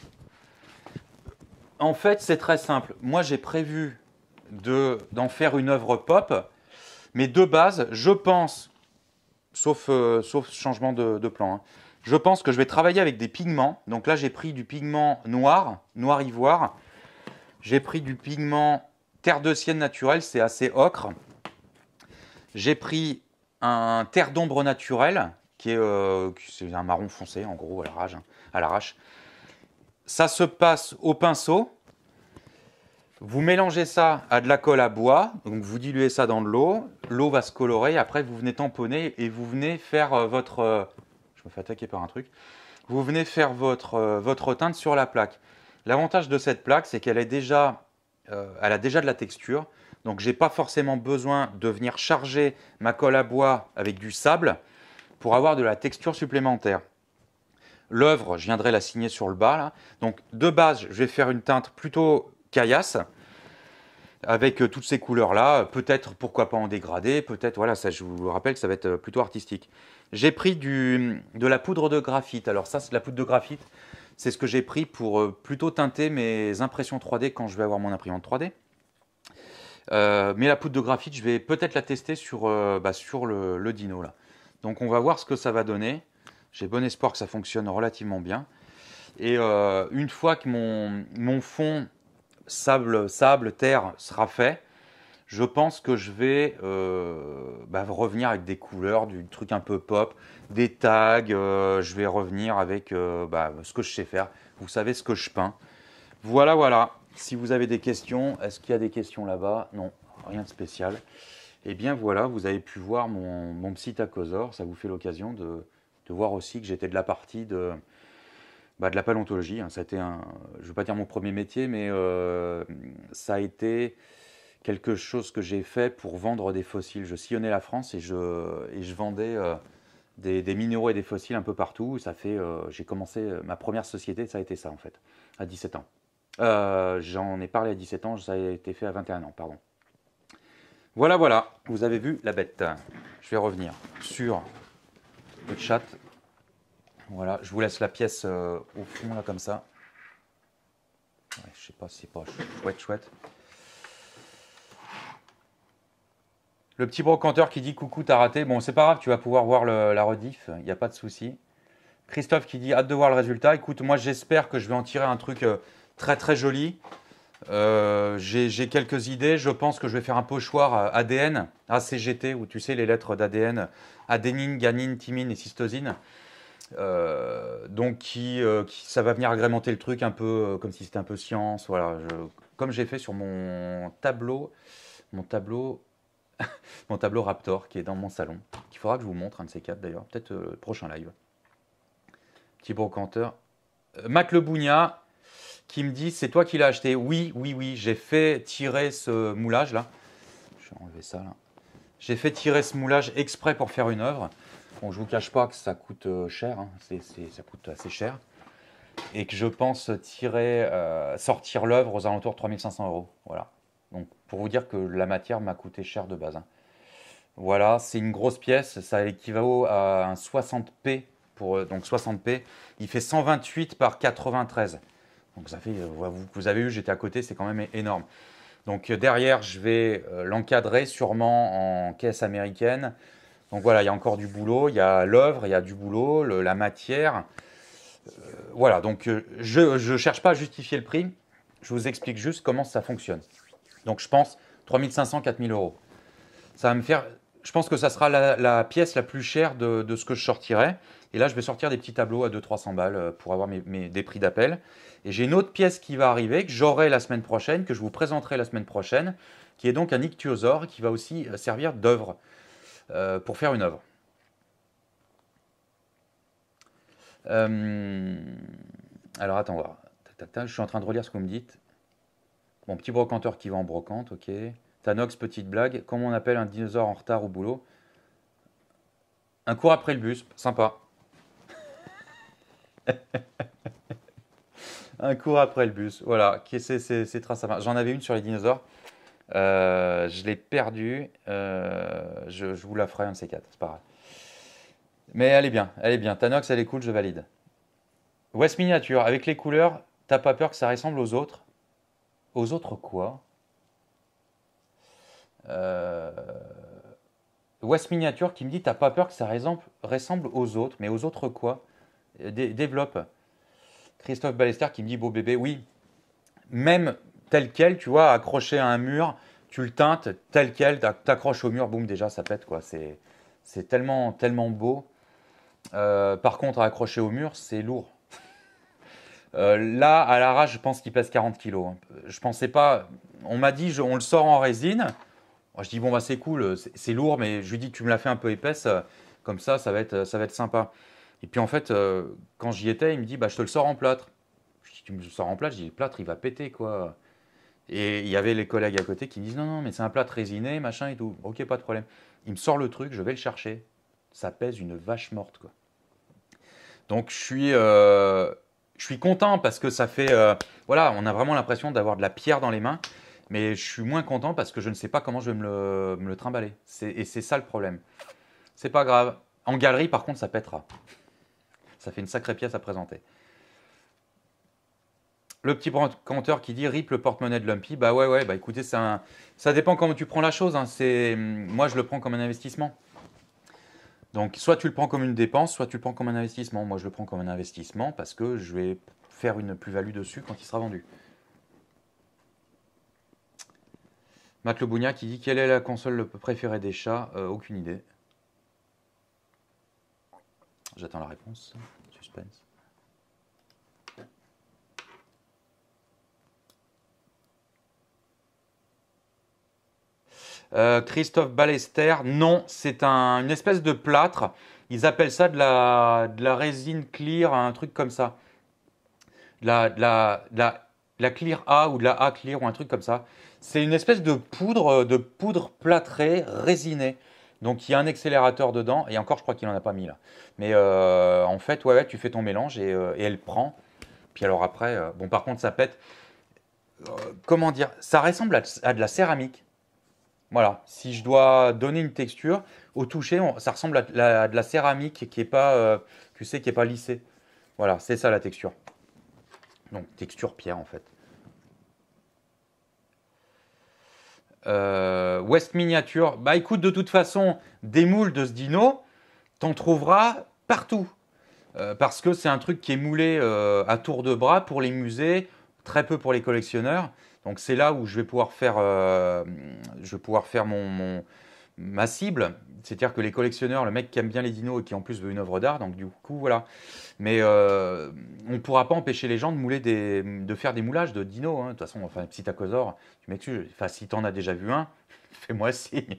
[SPEAKER 1] En fait, c'est très simple. Moi, j'ai prévu d'en faire une œuvre pop, mais de base, je pense, sauf, euh, sauf changement de, plan, hein, je pense que je vais travailler avec des pigments. Donc là, j'ai pris du pigment noir, noir ivoire. J'ai pris du pigment terre de sienne naturelle, c'est assez ocre. J'ai pris un terre d'ombre naturelle qui est, euh, c'est un marron foncé, en gros, hein, à l'arrache. Ça se passe au pinceau. Vous mélangez ça à de la colle à bois, donc vous diluez ça dans de l'eau, l'eau va se colorer, après vous venez tamponner et vous venez faire euh, votre... Euh, je me fais attaquer par un truc. Vous venez faire votre, teinte sur la plaque. L'avantage de cette plaque, c'est qu'elle a déjà de la texture, donc je n'ai pas forcément besoin de venir charger ma colle à bois avec du sable pour avoir de la texture supplémentaire. L'œuvre, je viendrai la signer sur le bas. Donc de base, je vais faire une teinte plutôt caillasse avec euh, toutes ces couleurs-là, peut-être pourquoi pas en dégradé, peut-être, voilà, ça je vous rappelle que ça va être euh, plutôt artistique. J'ai pris du, de la poudre de graphite, alors ça c'est la poudre de graphite, c'est ce que j'ai pris pour euh, plutôt teinter mes impressions 3D quand je vais avoir mon imprimante 3D. mais la poudre de graphite, je vais peut-être la tester sur, bah, sur le, le, dino là. Donc on va voir ce que ça va donner. J'ai bon espoir que ça fonctionne relativement bien. Et euh, une fois que mon, fond sable, sable, terre sera fait, je pense que je vais euh, bah, revenir avec des couleurs, du truc un peu pop, des tags. Euh, je vais revenir avec bah, ce que je sais faire. Vous savez ce que je peins. Voilà, voilà. Si vous avez des questions, est-ce qu'il y a des questions là-bas Non, rien de spécial. Et eh bien voilà, vous avez pu voir mon, mon Ça vous fait l'occasion de, voir aussi que j'étais de la partie de, bah, de la paléontologie. Hein. un, je ne veux pas dire mon premier métier, mais euh, ça a été quelque chose que j'ai fait pour vendre des fossiles. Je sillonnais la France et je, vendais euh, des, minéraux et des fossiles un peu partout. Ça fait, euh, j'ai commencé ma première société, ça a été ça en fait, à 17 ans. J'en ai parlé à 17 ans, ça a été fait à 21 ans, pardon. Voilà, voilà, vous avez vu la bête. Je vais revenir sur le chat. Voilà, je vous laisse la pièce euh, au fond, là, comme ça. Ouais, je sais pas, si c'est pas chouette, chouette. Le petit brocanteur qui dit coucou, t'as raté. Bon, c'est pas grave, tu vas pouvoir voir la rediff, il n'y a pas de souci. Christophe qui dit hâte de voir le résultat. Écoute, moi j'espère que je vais en tirer un truc euh, très très joli. Euh, j'ai quelques idées. Je pense que je vais faire un pochoir ADN, ACGT, où tu sais les lettres d'ADN, adénine, ganine, thymine et cystosine. Euh, donc euh, qui, ça va venir agrémenter le truc un peu comme si c'était un peu science. Voilà, comme j'ai fait sur mon tableau, mon tableau, mon tableau Raptor qui est dans mon salon. Qu'il faudra que je vous montre un de ces quatre d'ailleurs, peut-être prochain live. Petit brocanteur. Mac Le qui me dit c'est toi qui l'as acheté. Oui, oui, oui, j'ai fait tirer ce moulage là. Je vais enlever ça là. J'ai fait tirer ce moulage exprès pour faire une œuvre. Bon, je vous cache pas que ça coûte euh, cher, hein. c'est ça coûte assez cher. Et que je pense tirer, euh, sortir l'œuvre aux alentours de 3500 euros. Voilà. Donc pour vous dire que la matière m'a coûté cher de base. Hein. Voilà, c'est une grosse pièce, ça équivaut à un 60p. Pour, euh, donc 60p, il fait 128 par 93. Donc ça fait, euh, vous, avez eu, j'étais à côté, c'est quand même énorme. Donc euh, derrière, je vais euh, l'encadrer sûrement en caisse américaine. Donc voilà, il y a encore du boulot, il y a l'œuvre, il y a du boulot, la matière. voilà, donc je ne cherche pas à justifier le prix, je vous explique juste comment ça fonctionne. Donc je pense 3500, 4000 euros. Ça va me faire, je pense que ça sera la, pièce la plus chère de, ce que je sortirai. Et là, je vais sortir des petits tableaux à 200-300 balles pour avoir des prix d'appel. Et j'ai une autre pièce qui va arriver, que j'aurai la semaine prochaine, que je vous présenterai la semaine prochaine, qui est donc un ichthyosaure qui va aussi euh, servir d'œuvre euh, pour faire une œuvre. Euh, alors attends, Je suis en train de relire ce que vous me dites. Mon petit brocanteur qui va en brocante, ok. Tanox, petite blague. Comment on appelle un dinosaure en retard au boulot Un cours après le bus, sympa. un cours après le bus. Voilà, c'est ces traces à J'en avais une sur les dinosaures. Euh, je l'ai perdue. Euh, je, vous la ferai un de ces quatre, c'est pas grave. Mais elle est bien, elle est bien. Tanox, elle est cool, je valide. West Miniature, avec les couleurs, t'as pas peur que ça ressemble aux autres Aux autres quoi euh, West Miniature qui me dit t'as pas peur que ça ressemble, aux autres, mais aux autres quoi Développe. Christophe Ballester qui me dit Beau bébé, oui, même tel quel, tu vois, accroché à un mur, tu le teintes tel quel, t'accroches au mur, boum, déjà ça pète quoi. C'est, tellement, tellement beau. Euh, par contre, accroché au mur, c'est lourd. Euh, là, à l'arrache, je pense qu'il pèse 40 kilos. Hein. Je pensais pas. On m'a dit, on le sort en résine. je dis, bon, bah, c'est cool, c'est, lourd, mais je lui dis, tu me l'as fait un peu épaisse, comme ça, ça va être, ça va être sympa. Et puis en fait, euh, quand j'y étais, il me dit bah, Je te le sors en plâtre. Je dis Tu me le sors en plâtre Je dis Le plâtre, il va péter, quoi. Et il y avait les collègues à côté qui me disent Non, non, mais c'est un plâtre résiné, machin et tout. Ok, pas de problème. Il me sort le truc, je vais le chercher. Ça pèse une vache morte, quoi. Donc je suis, euh, je suis content parce que ça fait. Euh, voilà, on a vraiment l'impression d'avoir de la pierre dans les mains. Mais je suis moins content parce que je ne sais pas comment je vais me le, me le trimballer. Et c'est ça le problème. C'est pas grave. En galerie, par contre, ça pètera. Ça fait une sacrée pièce à présenter. Le petit compteur qui dit rip le porte-monnaie de Lumpy. Bah ouais, ouais, bah écoutez, ça, ça dépend comment tu prends la chose. Hein. C'est, hum, moi, je le prends comme un investissement. Donc, soit tu le prends comme une dépense, soit tu le prends comme un investissement. Moi, je le prends comme un investissement parce que je vais faire une plus-value dessus quand il sera vendu. Matt qui dit Quelle est la console préférée des chats euh, Aucune idée. J'attends la réponse. Suspense. Euh, Christophe Ballester, non, c'est un, une espèce de plâtre. Ils appellent ça de la, résine clear, un truc comme ça. la, la, clear A ou de la A clear ou un truc comme ça. C'est une espèce de poudre, de poudre plâtrée, résinée. Donc il y a un accélérateur dedans, et encore je crois qu'il n'en a pas mis là. Mais euh, en fait, ouais, tu fais ton mélange et, euh, elle prend. Puis alors après, euh, bon par contre ça pète. comment dire Ça ressemble à, de la céramique. Voilà, si je dois donner une texture, au toucher, ça ressemble à, de la céramique qui est pas, tu sais, qui est pas lissée. Voilà, c'est ça la texture. Donc texture pierre en fait. Euh, West Miniature. Bah écoute, de toute façon, des moules de ce dino, t'en trouveras partout. Euh, parce que c'est un truc qui est moulé euh, à tour de bras pour les musées, très peu pour les collectionneurs. Donc c'est là où je vais pouvoir faire, je vais pouvoir faire mon, mon, ma cible. C'est-à-dire que les collectionneurs, le mec qui aime bien les dinos et qui en plus veut une œuvre d'art, donc du coup, voilà. Mais euh, on ne pourra pas empêcher les gens de, mouler de faire des moulages de dinos. Hein. De toute façon, enfin, Psytacosaur, tu m'excuses, enfin, si t'en as déjà vu un, fais-moi signe.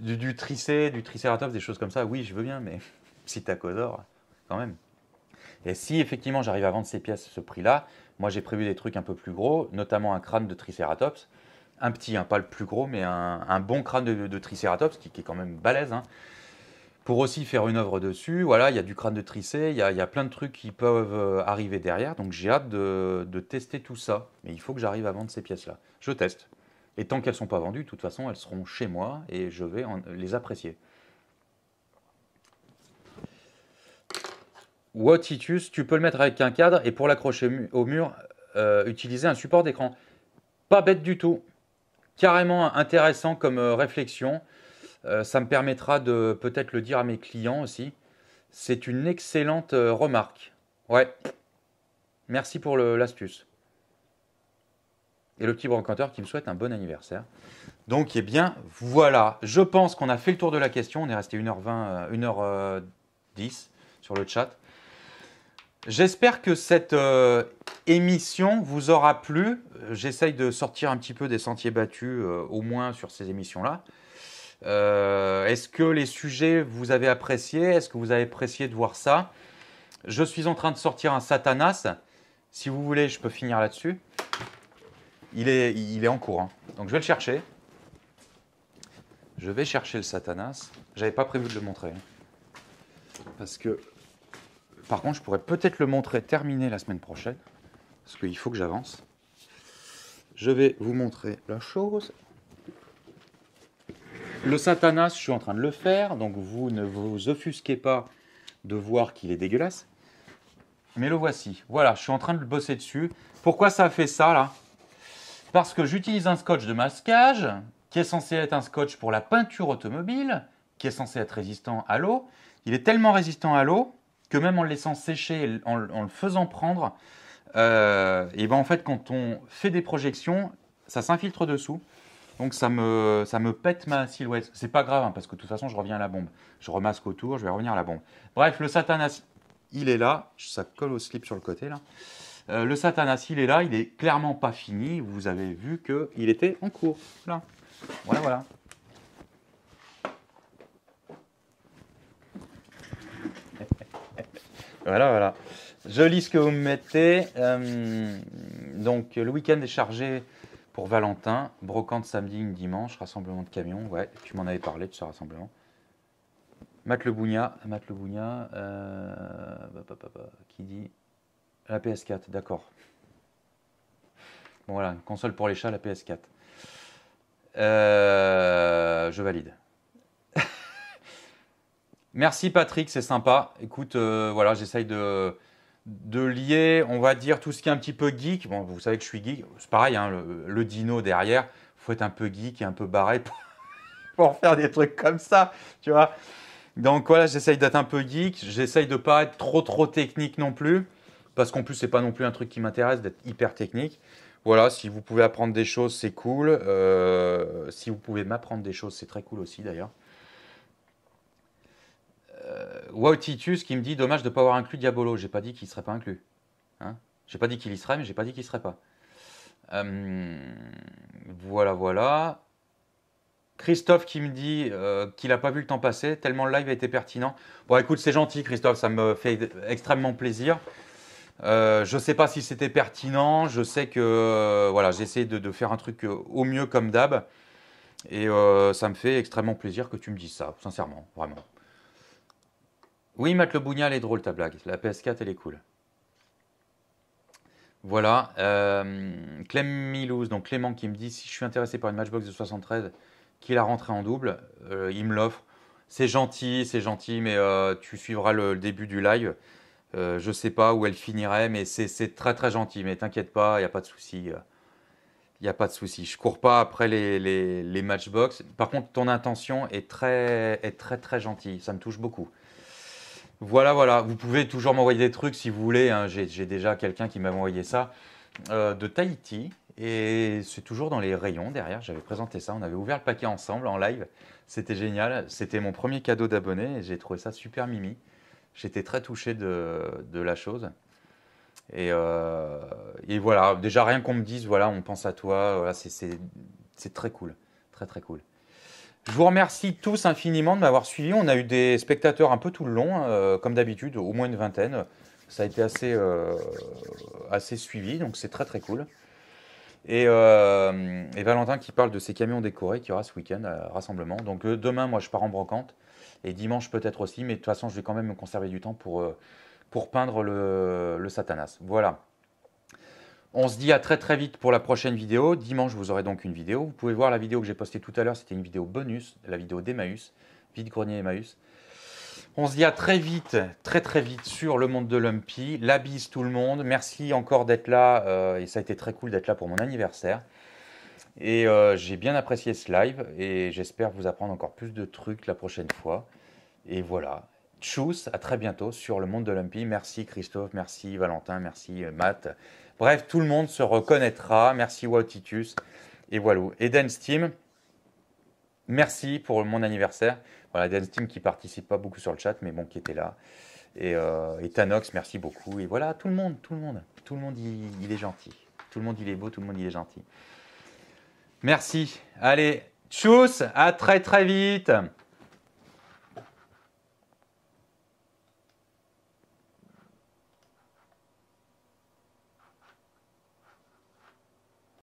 [SPEAKER 1] Du, du, tricé, du tricératops, des choses comme ça, oui, je veux bien, mais Psytacosaur, quand même. Et si effectivement j'arrive à vendre ces pièces à ce prix-là, moi j'ai prévu des trucs un peu plus gros, notamment un crâne de tricératops un petit, pas le plus gros, mais un, bon crâne de, tricératops Triceratops, qui, est quand même balèze, hein. pour aussi faire une œuvre dessus. Voilà, il y a du crâne de Tricé, il y a, plein de trucs qui peuvent euh, arriver derrière, donc j'ai hâte de, tester tout ça. Mais il faut que j'arrive à vendre ces pièces-là. Je teste. Et tant qu'elles ne sont pas vendues, de toute façon, elles seront chez moi et je vais les apprécier. What tu peux le mettre avec un cadre et pour l'accrocher au mur, euh, utiliser un support d'écran. Pas bête du tout carrément intéressant comme euh, réflexion. Euh, ça me permettra de peut-être le dire à mes clients aussi. C'est une excellente euh, remarque. Ouais. Merci pour l'astuce. Et le petit brocanteur qui me souhaite un bon anniversaire. Donc, eh bien, voilà. Je pense qu'on a fait le tour de la question. On est resté 1h20, 1h10 sur le chat. J'espère que cette euh, émission vous aura plu. J'essaye de sortir un petit peu des sentiers battus, euh, au moins sur ces émissions-là. Euh, est-ce que les sujets vous avez appréciés Est-ce que vous avez apprécié de voir ça Je suis en train de sortir un Satanas. Si vous voulez, je peux finir là-dessus. Il est, il est en cours. Hein. Donc je vais le chercher. Je vais chercher le Satanas. J'avais pas prévu de le montrer. Hein. Parce que par contre, je pourrais peut-être le montrer terminé la semaine prochaine, parce qu'il faut que j'avance. Je vais vous montrer la chose. Le Satanas, je suis en train de le faire, donc vous ne vous offusquez pas de voir qu'il est dégueulasse. Mais le voici. Voilà, je suis en train de le bosser dessus. Pourquoi ça fait ça, là Parce que j'utilise un scotch de masquage, qui est censé être un scotch pour la peinture automobile, qui est censé être résistant à l'eau. Il est tellement résistant à l'eau que même en le laissant sécher, en, le faisant prendre, euh, et ben en fait, quand on fait des projections, ça s'infiltre dessous. Donc ça me, ça me pète ma silhouette. C'est pas grave, hein, parce que de toute façon, je reviens à la bombe. Je remasque autour, je vais revenir à la bombe. Bref, le Satanas, il est là. Ça colle au slip sur le côté, là. Euh, le Satanas, il est là. Il est clairement pas fini. Vous avez vu qu'il était en cours. Là. Voilà, voilà. Voilà, voilà. je lis ce que vous me mettez. Euh, donc, le week-end est chargé pour Valentin. Brocante samedi, dimanche, rassemblement de camions. Ouais, tu m'en avais parlé de ce rassemblement. Matt Le euh, bah, bah, bah, qui dit la PS4, d'accord. Bon voilà, console pour les chats, la PS4. Euh, je valide. Merci Patrick, c'est sympa. Écoute, euh, voilà, j'essaye de, de lier, on va dire, tout ce qui est un petit peu geek. Bon, vous savez que je suis geek. C'est pareil, hein, le, dino derrière, faut être un peu geek et un peu barré pour, faire des trucs comme ça, tu vois. Donc voilà, j'essaye d'être un peu geek. J'essaye de pas être trop trop technique non plus, parce qu'en plus c'est pas non plus un truc qui m'intéresse d'être hyper technique. Voilà, si vous pouvez apprendre des choses, c'est cool. Euh, si vous pouvez m'apprendre des choses, c'est très cool aussi d'ailleurs. Euh, wow Titus qui me dit dommage de ne pas avoir inclus Diabolo. J'ai pas dit qu'il ne serait pas inclus. Hein. j'ai pas dit qu'il y serait, mais j'ai pas dit qu'il ne serait pas. Euh, voilà, voilà. Christophe qui me dit euh, qu'il n'a pas vu le temps passer, tellement le live a été pertinent. Bon, écoute, c'est gentil, Christophe, ça me fait extrêmement plaisir. je ne sais pas si c'était pertinent. Je sais que voilà, j'ai de, faire un truc au mieux comme d'hab. Et ça me fait extrêmement plaisir que tu me dises ça, sincèrement, vraiment. Oui, Matt Le elle est drôle ta blague. La PS4, elle est cool. Voilà. Euh, Clem Milouz, donc Clément qui me dit si je suis intéressé par une Matchbox de 73 qu'il a rentré en double, euh, il me l'offre. C'est gentil, c'est gentil, mais euh, tu suivras le, début du live. Euh, je ne sais pas où elle finirait, mais c'est très très gentil. Mais t'inquiète pas, il n'y a pas de souci. Il n'y a pas de souci. Je cours pas après les, Matchbox. Par contre, ton intention est très, est très très gentille. Ça me touche beaucoup. Voilà, voilà. Vous pouvez toujours m'envoyer des trucs si vous voulez. Hein. J'ai déjà quelqu'un qui m'a envoyé ça euh, de Tahiti. Et c'est toujours dans les rayons derrière. J'avais présenté ça. On avait ouvert le paquet ensemble en live. C'était génial. C'était mon premier cadeau d'abonné et j'ai trouvé ça super mimi. J'étais très touché de, la chose. Euh, et, voilà, déjà rien qu'on me dise, voilà, on pense à toi, c'est très cool, très très cool. Je vous remercie tous infiniment de m'avoir suivi. On a eu des spectateurs un peu tout le long, euh, comme d'habitude, au moins une vingtaine. Ça a été assez, euh, assez suivi, donc c'est très très cool. Et, euh, Valentin qui parle de ses camions décorés qu'il y aura ce week-end rassemblement. Donc demain, moi, je pars en brocante. Et dimanche peut-être aussi, mais de toute façon, je vais quand même me conserver du temps pour, pour peindre le Satanas. Voilà. On se dit à très très vite pour la prochaine vidéo. Dimanche, vous aurez donc une vidéo. Vous pouvez voir la vidéo que j'ai postée tout à l'heure. C'était une vidéo bonus, la vidéo d'Emmaüs, vide-grenier Emmaüs. On se dit à très vite, très très vite sur le monde de l'Umpy. La bise tout le monde. Merci encore d'être là. Euh, et ça a été très cool d'être là pour mon anniversaire. Et euh, j'ai bien apprécié ce live. Et j'espère vous apprendre encore plus de trucs la prochaine fois. Et voilà. Tchuss, à très bientôt sur le monde de l'Umpy. Merci Christophe, merci Valentin, merci euh, Matt. Bref, tout le monde se reconnaîtra. Merci Wautitus Et voilà. Eden Steam, merci pour mon anniversaire. Voilà, Eden Steam qui participe pas beaucoup sur le chat, mais bon, qui était là. Euh, et, Tanox, merci beaucoup. Et voilà, tout le monde, tout le monde. Tout le monde, il, il est gentil. Tout le monde, il est beau, tout le monde, il est gentil. Merci. Allez, tchuss, à très très vite.